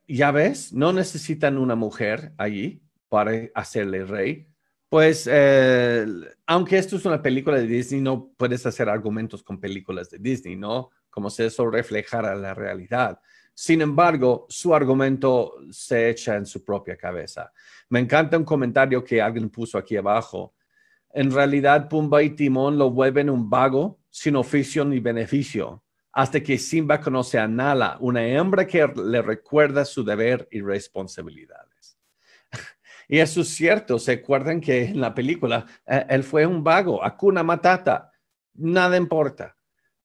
Ya ves, no necesitan una mujer allí para hacerle rey. Pues, eh, aunque esto es una película de Disney, no puedes hacer argumentos con películas de Disney, ¿no? Como si eso reflejara la realidad. Sin embargo, su argumento se echa en su propia cabeza. Me encanta un comentario que alguien puso aquí abajo. En realidad, Pumba y Timón lo vuelven un vago sin oficio ni beneficio, hasta que Simba conoce a Nala, una hembra que le recuerda su deber y responsabilidades. y eso es cierto, se acuerdan que en la película eh, él fue un vago, cuna Matata, nada importa,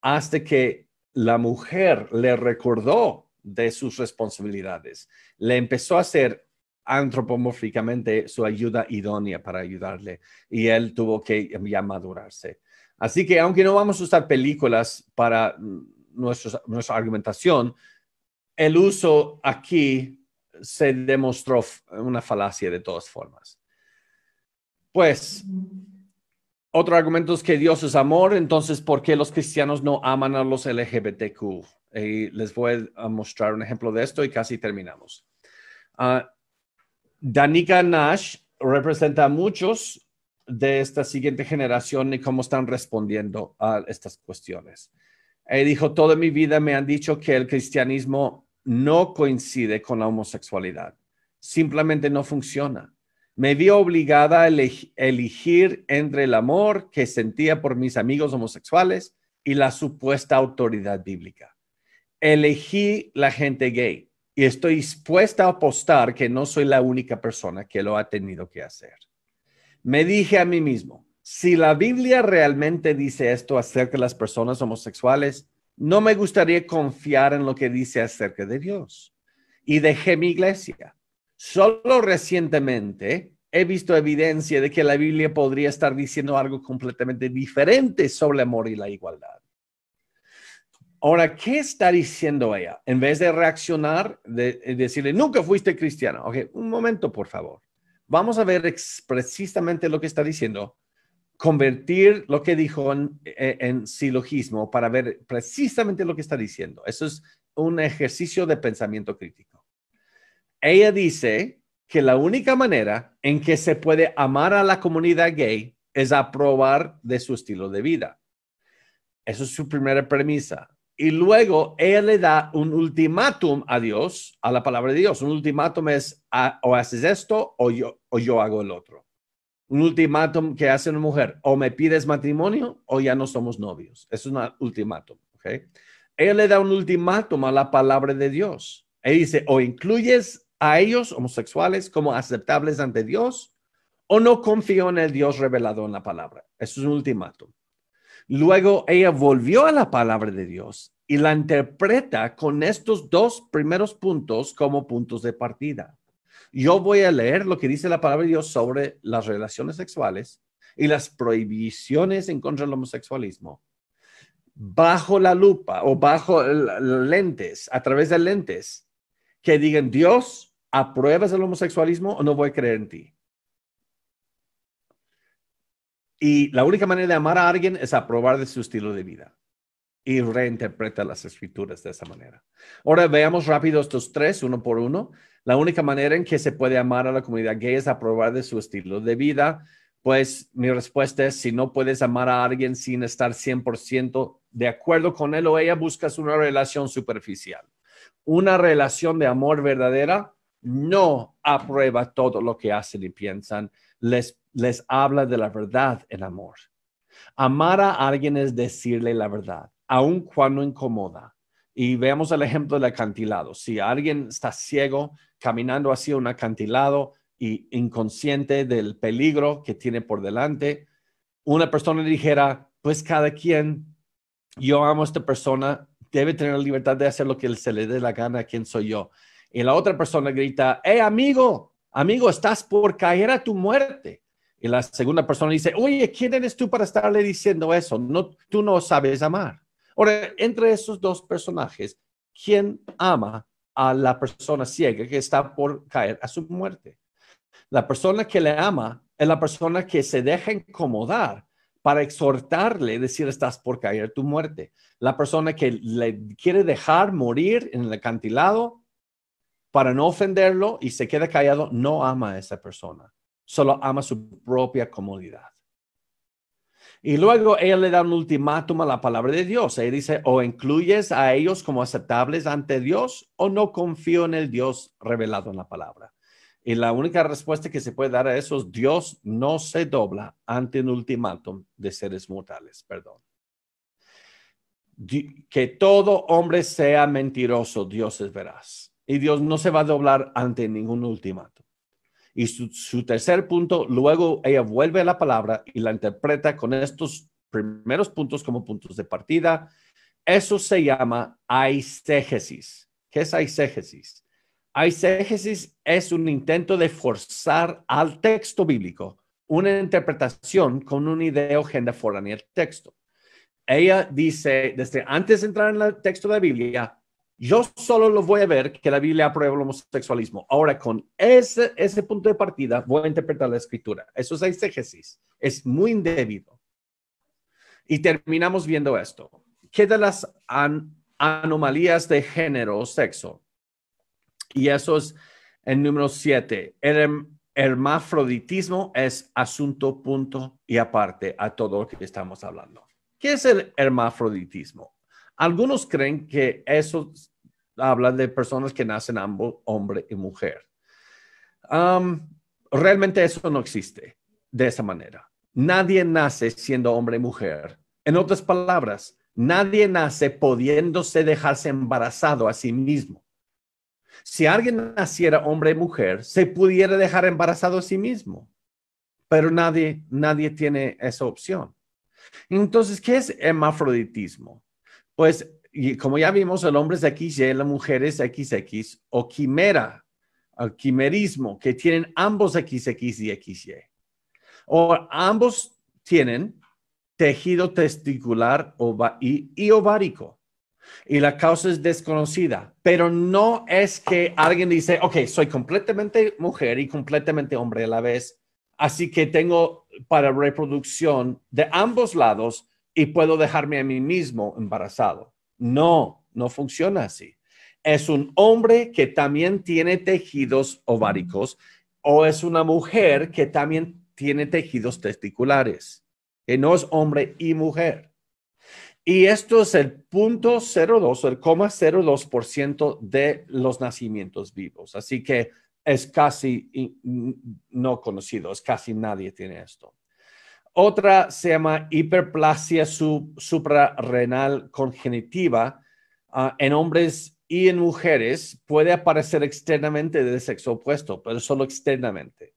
hasta que la mujer le recordó de sus responsabilidades. Le empezó a hacer antropomórficamente su ayuda idónea para ayudarle y él tuvo que ya madurarse. Así que aunque no vamos a usar películas para nuestra argumentación, el uso aquí se demostró una falacia de todas formas. Pues otro argumento es que Dios es amor, entonces, ¿por qué los cristianos no aman a los LGBTQ? les voy a mostrar un ejemplo de esto y casi terminamos. Ah, Danica Nash representa a muchos de esta siguiente generación y cómo están respondiendo a estas cuestiones. dijo, toda mi vida me han dicho que el cristianismo no coincide con la homosexualidad, simplemente no funciona me vi obligada a elegir entre el amor que sentía por mis amigos homosexuales y la supuesta autoridad bíblica. Elegí la gente gay y estoy dispuesta a apostar que no soy la única persona que lo ha tenido que hacer. Me dije a mí mismo, si la Biblia realmente dice esto acerca de las personas homosexuales, no me gustaría confiar en lo que dice acerca de Dios. Y dejé mi iglesia Solo recientemente he visto evidencia de que la Biblia podría estar diciendo algo completamente diferente sobre el amor y la igualdad. Ahora, ¿qué está diciendo ella? En vez de reaccionar, de, eh, decirle, nunca fuiste cristiana, Ok, un momento, por favor. Vamos a ver precisamente lo que está diciendo. Convertir lo que dijo e, en silogismo para ver precisamente lo que está diciendo. Eso es un ejercicio de pensamiento crítico ella dice que la única manera en que se puede amar a la comunidad gay es aprobar de su estilo de vida. Esa es su primera premisa. Y luego ella le da un ultimátum a Dios, a la palabra de Dios. Un ultimátum es ah, o haces esto o yo, o yo hago el otro. Un ultimátum que hace una mujer, o me pides matrimonio o ya no somos novios. es un ultimátum. Ella le da un ultimátum a la palabra de Dios. Ella dice, o incluyes a ellos homosexuales como aceptables ante Dios o no confío en el Dios revelado en la palabra. Eso es un ultimátum. Luego ella volvió a la palabra de Dios y la interpreta con estos dos primeros puntos como puntos de partida. Yo voy a leer lo que dice la palabra de Dios sobre las relaciones sexuales y las prohibiciones en contra del homosexualismo bajo la lupa o bajo lentes, a través de lentes, que digan, Dios, apruebas el homosexualismo o no voy a creer en ti. Y la única manera de amar a alguien es aprobar de su estilo de vida y reinterpreta las escrituras de esa manera. Ahora veamos rápido estos tres, uno por uno. La única manera en que se puede amar a la comunidad gay es aprobar de su estilo de vida. Pues mi respuesta es, si no puedes amar a alguien sin estar 100% de acuerdo con él o ella, buscas una relación superficial. Una relación de amor verdadera no aprueba todo lo que hacen y piensan, les, habla de la verdad en amor. Amar a alguien es decirle la verdad, aun cuando incomoda. Y veamos el ejemplo del acantilado. Si alguien está ciego caminando hacia un acantilado y inconsciente del peligro que tiene por delante, una persona dijera, pues cada quien, yo amo a esta persona, debe tener la libertad de hacer lo que se le dé la gana, ¿quién soy yo? Y la otra persona grita, hey eh, amigo, amigo, estás por caer a tu muerte. Y la segunda persona dice, oye, ¿quién eres tú para estarle diciendo eso? No, tú no sabes amar. Ahora, entre esos dos personajes, ¿quién ama a la persona ciega que está por caer a su muerte? La persona que le ama es la persona que se deja incomodar para exhortarle, decir, estás por caer a tu muerte. La persona que le quiere dejar morir en el acantilado para no ofenderlo y se queda callado, no ama a esa persona, solo ama su propia comodidad. Y luego ella le da un ultimátum a la palabra de Dios. Ella dice, o incluyes a ellos como aceptables ante Dios o no confío en el Dios revelado en la palabra. Y la única respuesta que se puede dar a eso es Dios no se dobla ante un ultimátum de seres mortales, perdón. Que todo hombre sea mentiroso, Dios es veraz y Dios no se va a doblar ante ningún ultimato. Y su, tercer punto, luego ella vuelve a la palabra y la interpreta con estos primeros puntos como puntos de partida. Eso se llama aisegesis. ¿Qué es aisegesis? Aisegesis es un intento de forzar al texto bíblico una interpretación con una idea o agenda foránea del texto. Ella dice, desde antes de entrar en el texto de la Biblia, yo solo lo voy a ver que la Biblia aprueba el homosexualismo. Ahora, con ese, ese punto de partida, voy a interpretar la escritura. Eso es exégesis. Es muy indebido. Y terminamos viendo esto. ¿Qué de las anomalías de género o sexo? Y eso es el número siete. El hermafroditismo es asunto, punto y aparte a todo lo que estamos hablando. ¿Qué es el hermafroditismo? Algunos creen que eso habla de personas que nacen ambos, hombre y mujer. realmente eso no existe de esa manera. Nadie nace siendo hombre y mujer. En otras palabras, nadie nace pudiéndose dejarse embarazado a sí mismo. Si alguien naciera hombre y mujer, se pudiera dejar embarazado a sí mismo, pero nadie, nadie tiene esa opción. Entonces, ¿qué es hermafroditismo? Pues y como ya vimos, el hombre es XY, la mujer es XX, o quimera, al quimerismo, que tienen ambos XX y XY. O ambos tienen tejido testicular y ovárico. Y la causa es desconocida, pero no es que alguien dice, ok, soy completamente mujer y completamente hombre a la vez, así que tengo para reproducción de ambos lados y puedo dejarme a mí mismo embarazado. No, no funciona así. Es un hombre que también tiene tejidos ováricos o es una mujer que también tiene tejidos testiculares, que no es hombre y mujer. Y esto es el punto 02, el coma 02% de los nacimientos vivos. Así que es casi no conocido, es casi nadie tiene esto. Otra se llama hiperplasia suprarrenal congenitiva ah, en hombres y en mujeres. Puede aparecer externamente del sexo opuesto, pero solo externamente.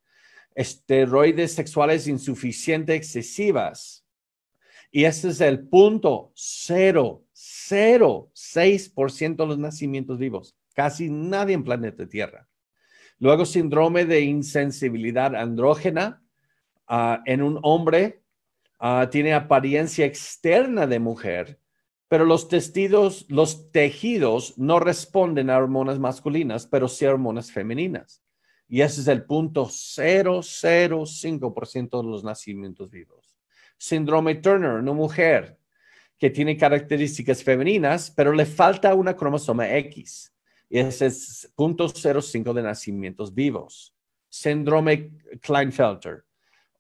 Esteroides sexuales insuficientes excesivas. Y ese es el punto 0,06% de los nacimientos vivos. Casi nadie en planeta Tierra. Luego, síndrome de insensibilidad andrógena Ah, en un hombre ah, tiene apariencia externa de mujer, pero los, testidos, los tejidos no responden a hormonas masculinas, pero sí a hormonas femeninas. Y ese es el punto 005% de los nacimientos vivos. Síndrome Turner, una mujer que tiene características femeninas, pero le falta una cromosoma X. Y ese es 0.05 de nacimientos vivos. Síndrome Kleinfelter,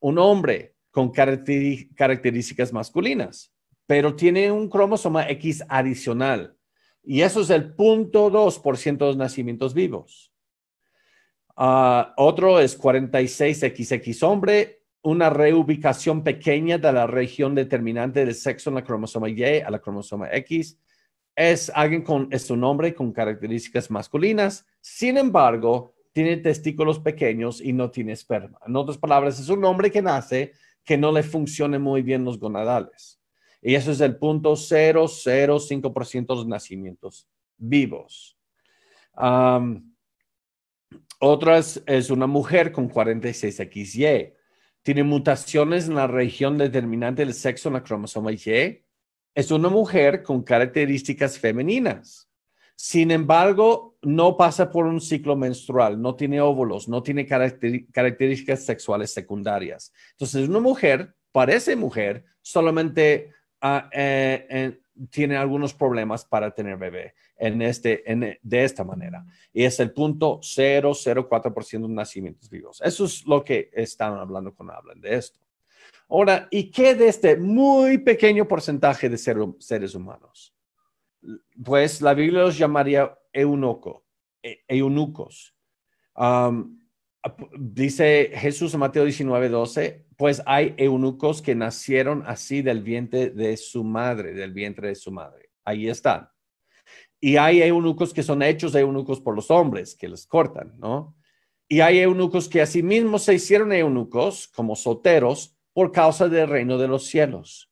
un hombre con características masculinas, pero tiene un cromosoma X adicional. Y eso es el 0.2% de los nacimientos vivos. Ah, otro es 46XX hombre, una reubicación pequeña de la región determinante del sexo en la cromosoma Y a la cromosoma X. Es alguien con, es un hombre con características masculinas. Sin embargo, tiene testículos pequeños y no tiene esperma. En otras palabras, es un hombre que nace que no le funcionen muy bien los gonadales. Y eso es el punto 0,05% de los nacimientos vivos. Otra otras es una mujer con 46XY. Tiene mutaciones en la región determinante del sexo en la cromosoma Y. Es una mujer con características femeninas. Sin embargo, no pasa por un ciclo menstrual, no tiene óvulos, no tiene características sexuales secundarias. Entonces, una mujer parece mujer, solamente ah, eh, tiene algunos problemas para tener bebé este, de esta manera. Y es el punto 004% de nacimientos vivos. Eso es lo que están hablando cuando hablan de esto. Ahora, ¿y qué de este muy pequeño porcentaje de seres humanos? pues la Biblia los llamaría eunuco, e, eunucos. dice Jesús en Mateo 19, 12, pues hay eunucos que nacieron así del vientre de su madre, del vientre de su madre. Ahí están. Y hay eunucos que son hechos eunucos por los hombres, que les cortan, ¿no? Y hay eunucos que asimismo se hicieron eunucos, como soteros, por causa del reino de los cielos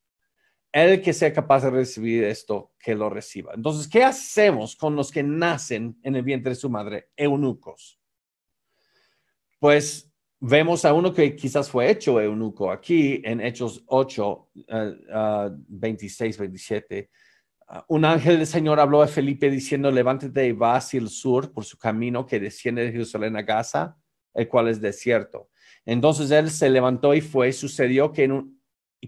el que sea capaz de recibir esto, que lo reciba. Entonces, ¿qué hacemos con los que nacen en el vientre de su madre, eunucos? Pues vemos a uno que quizás fue hecho eunuco aquí en Hechos 8, 26, 27. un ángel del Señor habló a Felipe diciendo, levántate y va hacia el sur por su camino que desciende de Jerusalén a Gaza, el cual es desierto. Entonces él se levantó y fue. Sucedió que, en un,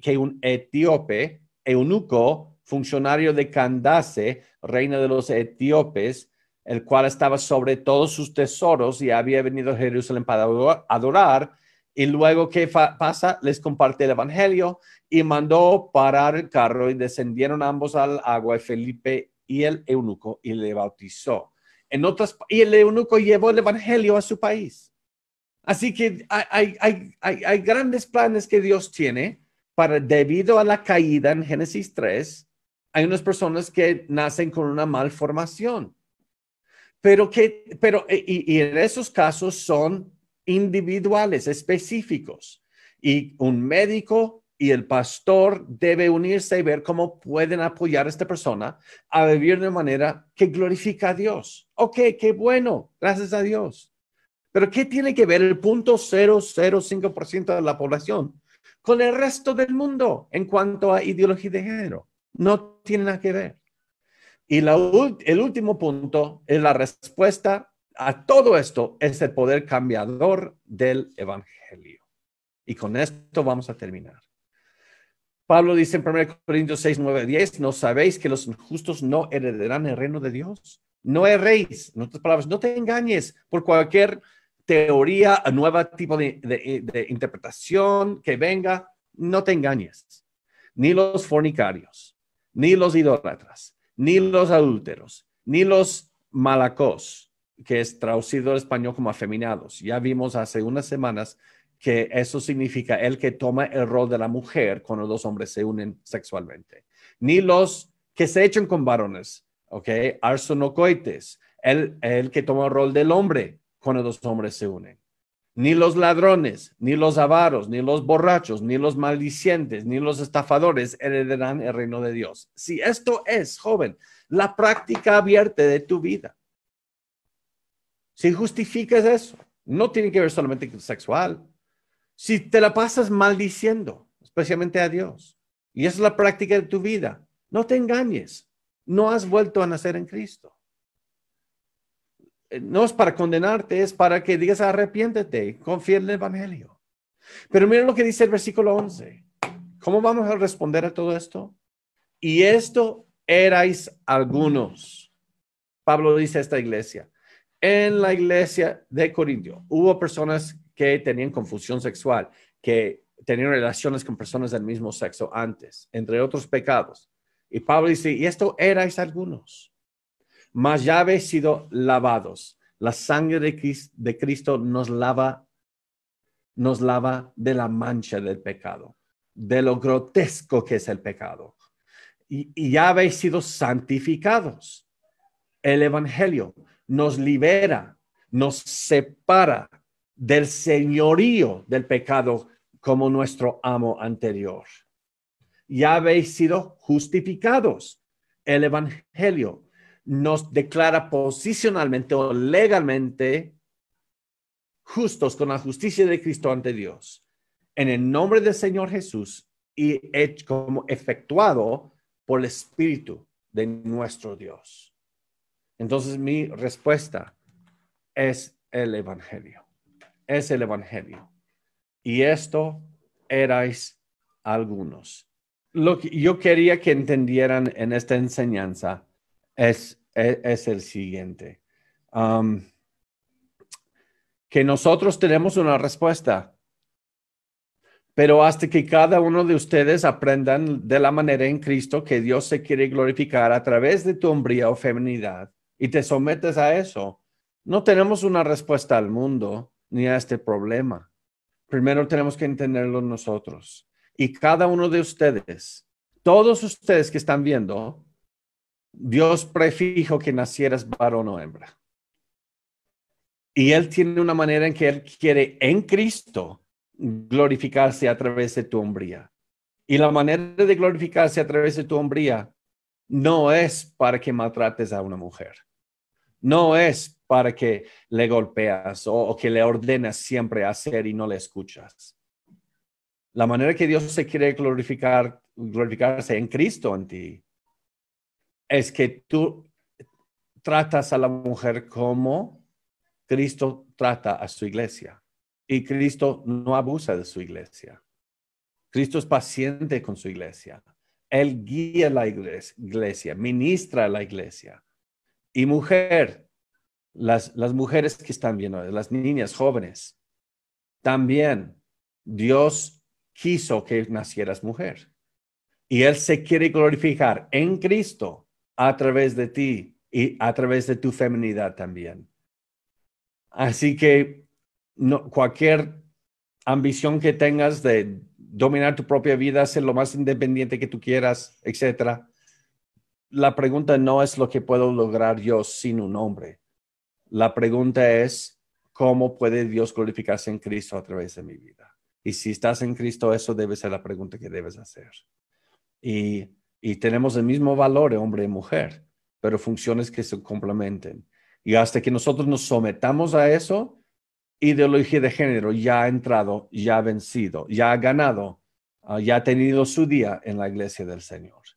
que un etíope, eunuco, funcionario de Candace, reina de los etíopes, el cual estaba sobre todos sus tesoros y había venido a Jerusalén para adorar. Y luego, ¿qué pasa? Les comparte el Evangelio y mandó parar el carro y descendieron ambos al agua, Felipe y el eunuco, y le bautizó. En otras, y el eunuco llevó el Evangelio a su país. Así que hay, hay grandes planes que Dios tiene debido a la caída en Génesis 3, hay unas personas que nacen con una malformación. Pero, que, pero e, y, en esos casos son individuales, específicos. Y un médico y el pastor debe unirse y ver cómo pueden apoyar a esta persona a vivir de manera que glorifica a Dios. Ok, qué bueno, gracias a Dios. Pero ¿qué tiene que ver el punto 005% de la población con el resto del mundo en cuanto a ideología de género. No tiene nada que ver. Y el último punto es la respuesta a todo esto es el poder cambiador del Evangelio. Y con esto vamos a terminar. Pablo dice en 1 Corintios 6, 9, 10, ¿no sabéis que los injustos no heredarán el reino de Dios? No erréis, en otras palabras, no te engañes por cualquier teoría, a nuevo tipo eh, de, interpretación que venga, no te engañes. Ni los fornicarios, ni los idólatras, ni los adúlteros, ni los malacos, que es traducido al español como afeminados. Ya vimos hace unas semanas que eso significa el que toma el rol de la mujer cuando los hombres se unen sexualmente. Ni los que se echan con varones, ¿ok? Arsonocoites, el, el que toma el rol del hombre cuando dos hombres se unen. Ni los ladrones, ni los avaros, ni los borrachos, ni los maldicientes, ni los estafadores heredarán el reino de Dios. Si esto es, joven, la práctica abierta de tu vida. Si justificas eso, no tiene que ver solamente con sexual. Si te la pasas maldiciendo, especialmente a Dios, y esa es la práctica de tu vida, no te engañes. No has vuelto a nacer en Cristo no es para condenarte, es para que digas arrepiéntete, confía en el Evangelio. Pero miren lo que dice el versículo 11. ¿Cómo vamos a responder a todo esto? Y esto erais algunos. Pablo dice a esta iglesia. En la iglesia de Corintio hubo personas que tenían confusión sexual, que tenían relaciones con personas del mismo sexo antes, entre otros pecados. Y Pablo dice, y esto erais algunos mas ya habéis sido lavados. La sangre de Cristo nos lava, nos lava de la mancha del pecado, de lo grotesco que es el pecado. Y, y ya habéis sido santificados. El Evangelio nos libera, nos separa del señorío del pecado como nuestro amo anterior. Ya habéis sido justificados. El Evangelio nos declara posicionalmente o legalmente justos con la justicia de Cristo ante Dios. En el nombre del Señor Jesús y hecho, como efectuado por el Espíritu de nuestro Dios. Entonces mi respuesta es el Evangelio. Es el Evangelio. Y esto erais algunos. Lo que yo quería que entendieran en esta enseñanza es, el siguiente. que nosotros tenemos una respuesta, pero hasta que cada uno de ustedes aprendan de la manera en Cristo que Dios se quiere glorificar a través de tu hombría o feminidad y te sometes a eso, no tenemos una respuesta al mundo ni a este problema. Primero tenemos que entenderlo nosotros. Y cada uno de ustedes, todos ustedes que están viendo, Dios prefijo que nacieras varón o hembra. Y Él tiene una manera en que Él quiere en Cristo glorificarse a través de tu hombría. Y la manera de glorificarse a través de tu hombría no es para que maltrates a una mujer. No es para que le golpeas o, que le ordenas siempre hacer y no le escuchas. La manera que Dios se quiere glorificar, glorificarse en Cristo en ti es que tú tratas a la mujer como Cristo trata a su iglesia. Y Cristo no abusa de su iglesia. Cristo es paciente con su iglesia. Él guía la iglesia, ministra la iglesia. Y mujer, las, las mujeres que están viendo, las niñas jóvenes, también Dios quiso que nacieras mujer. Y Él se quiere glorificar en Cristo a través de ti y a través de tu feminidad también. Así que cualquier ambición que tengas de dominar tu propia vida, ser lo más independiente que tú quieras, etcétera, la pregunta no es lo que puedo lograr yo sin un hombre. La pregunta es cómo puede Dios glorificarse en Cristo a través de mi vida. Y si estás en Cristo, eso debe ser la pregunta que debes hacer. Y y tenemos el mismo valor de eh, hombre y mujer, pero funciones que se complementen. Y hasta que nosotros nos sometamos a eso, ideología de género ya ha entrado, ya ha vencido, ya ha ganado, ah, ya ha tenido su día en la iglesia del Señor.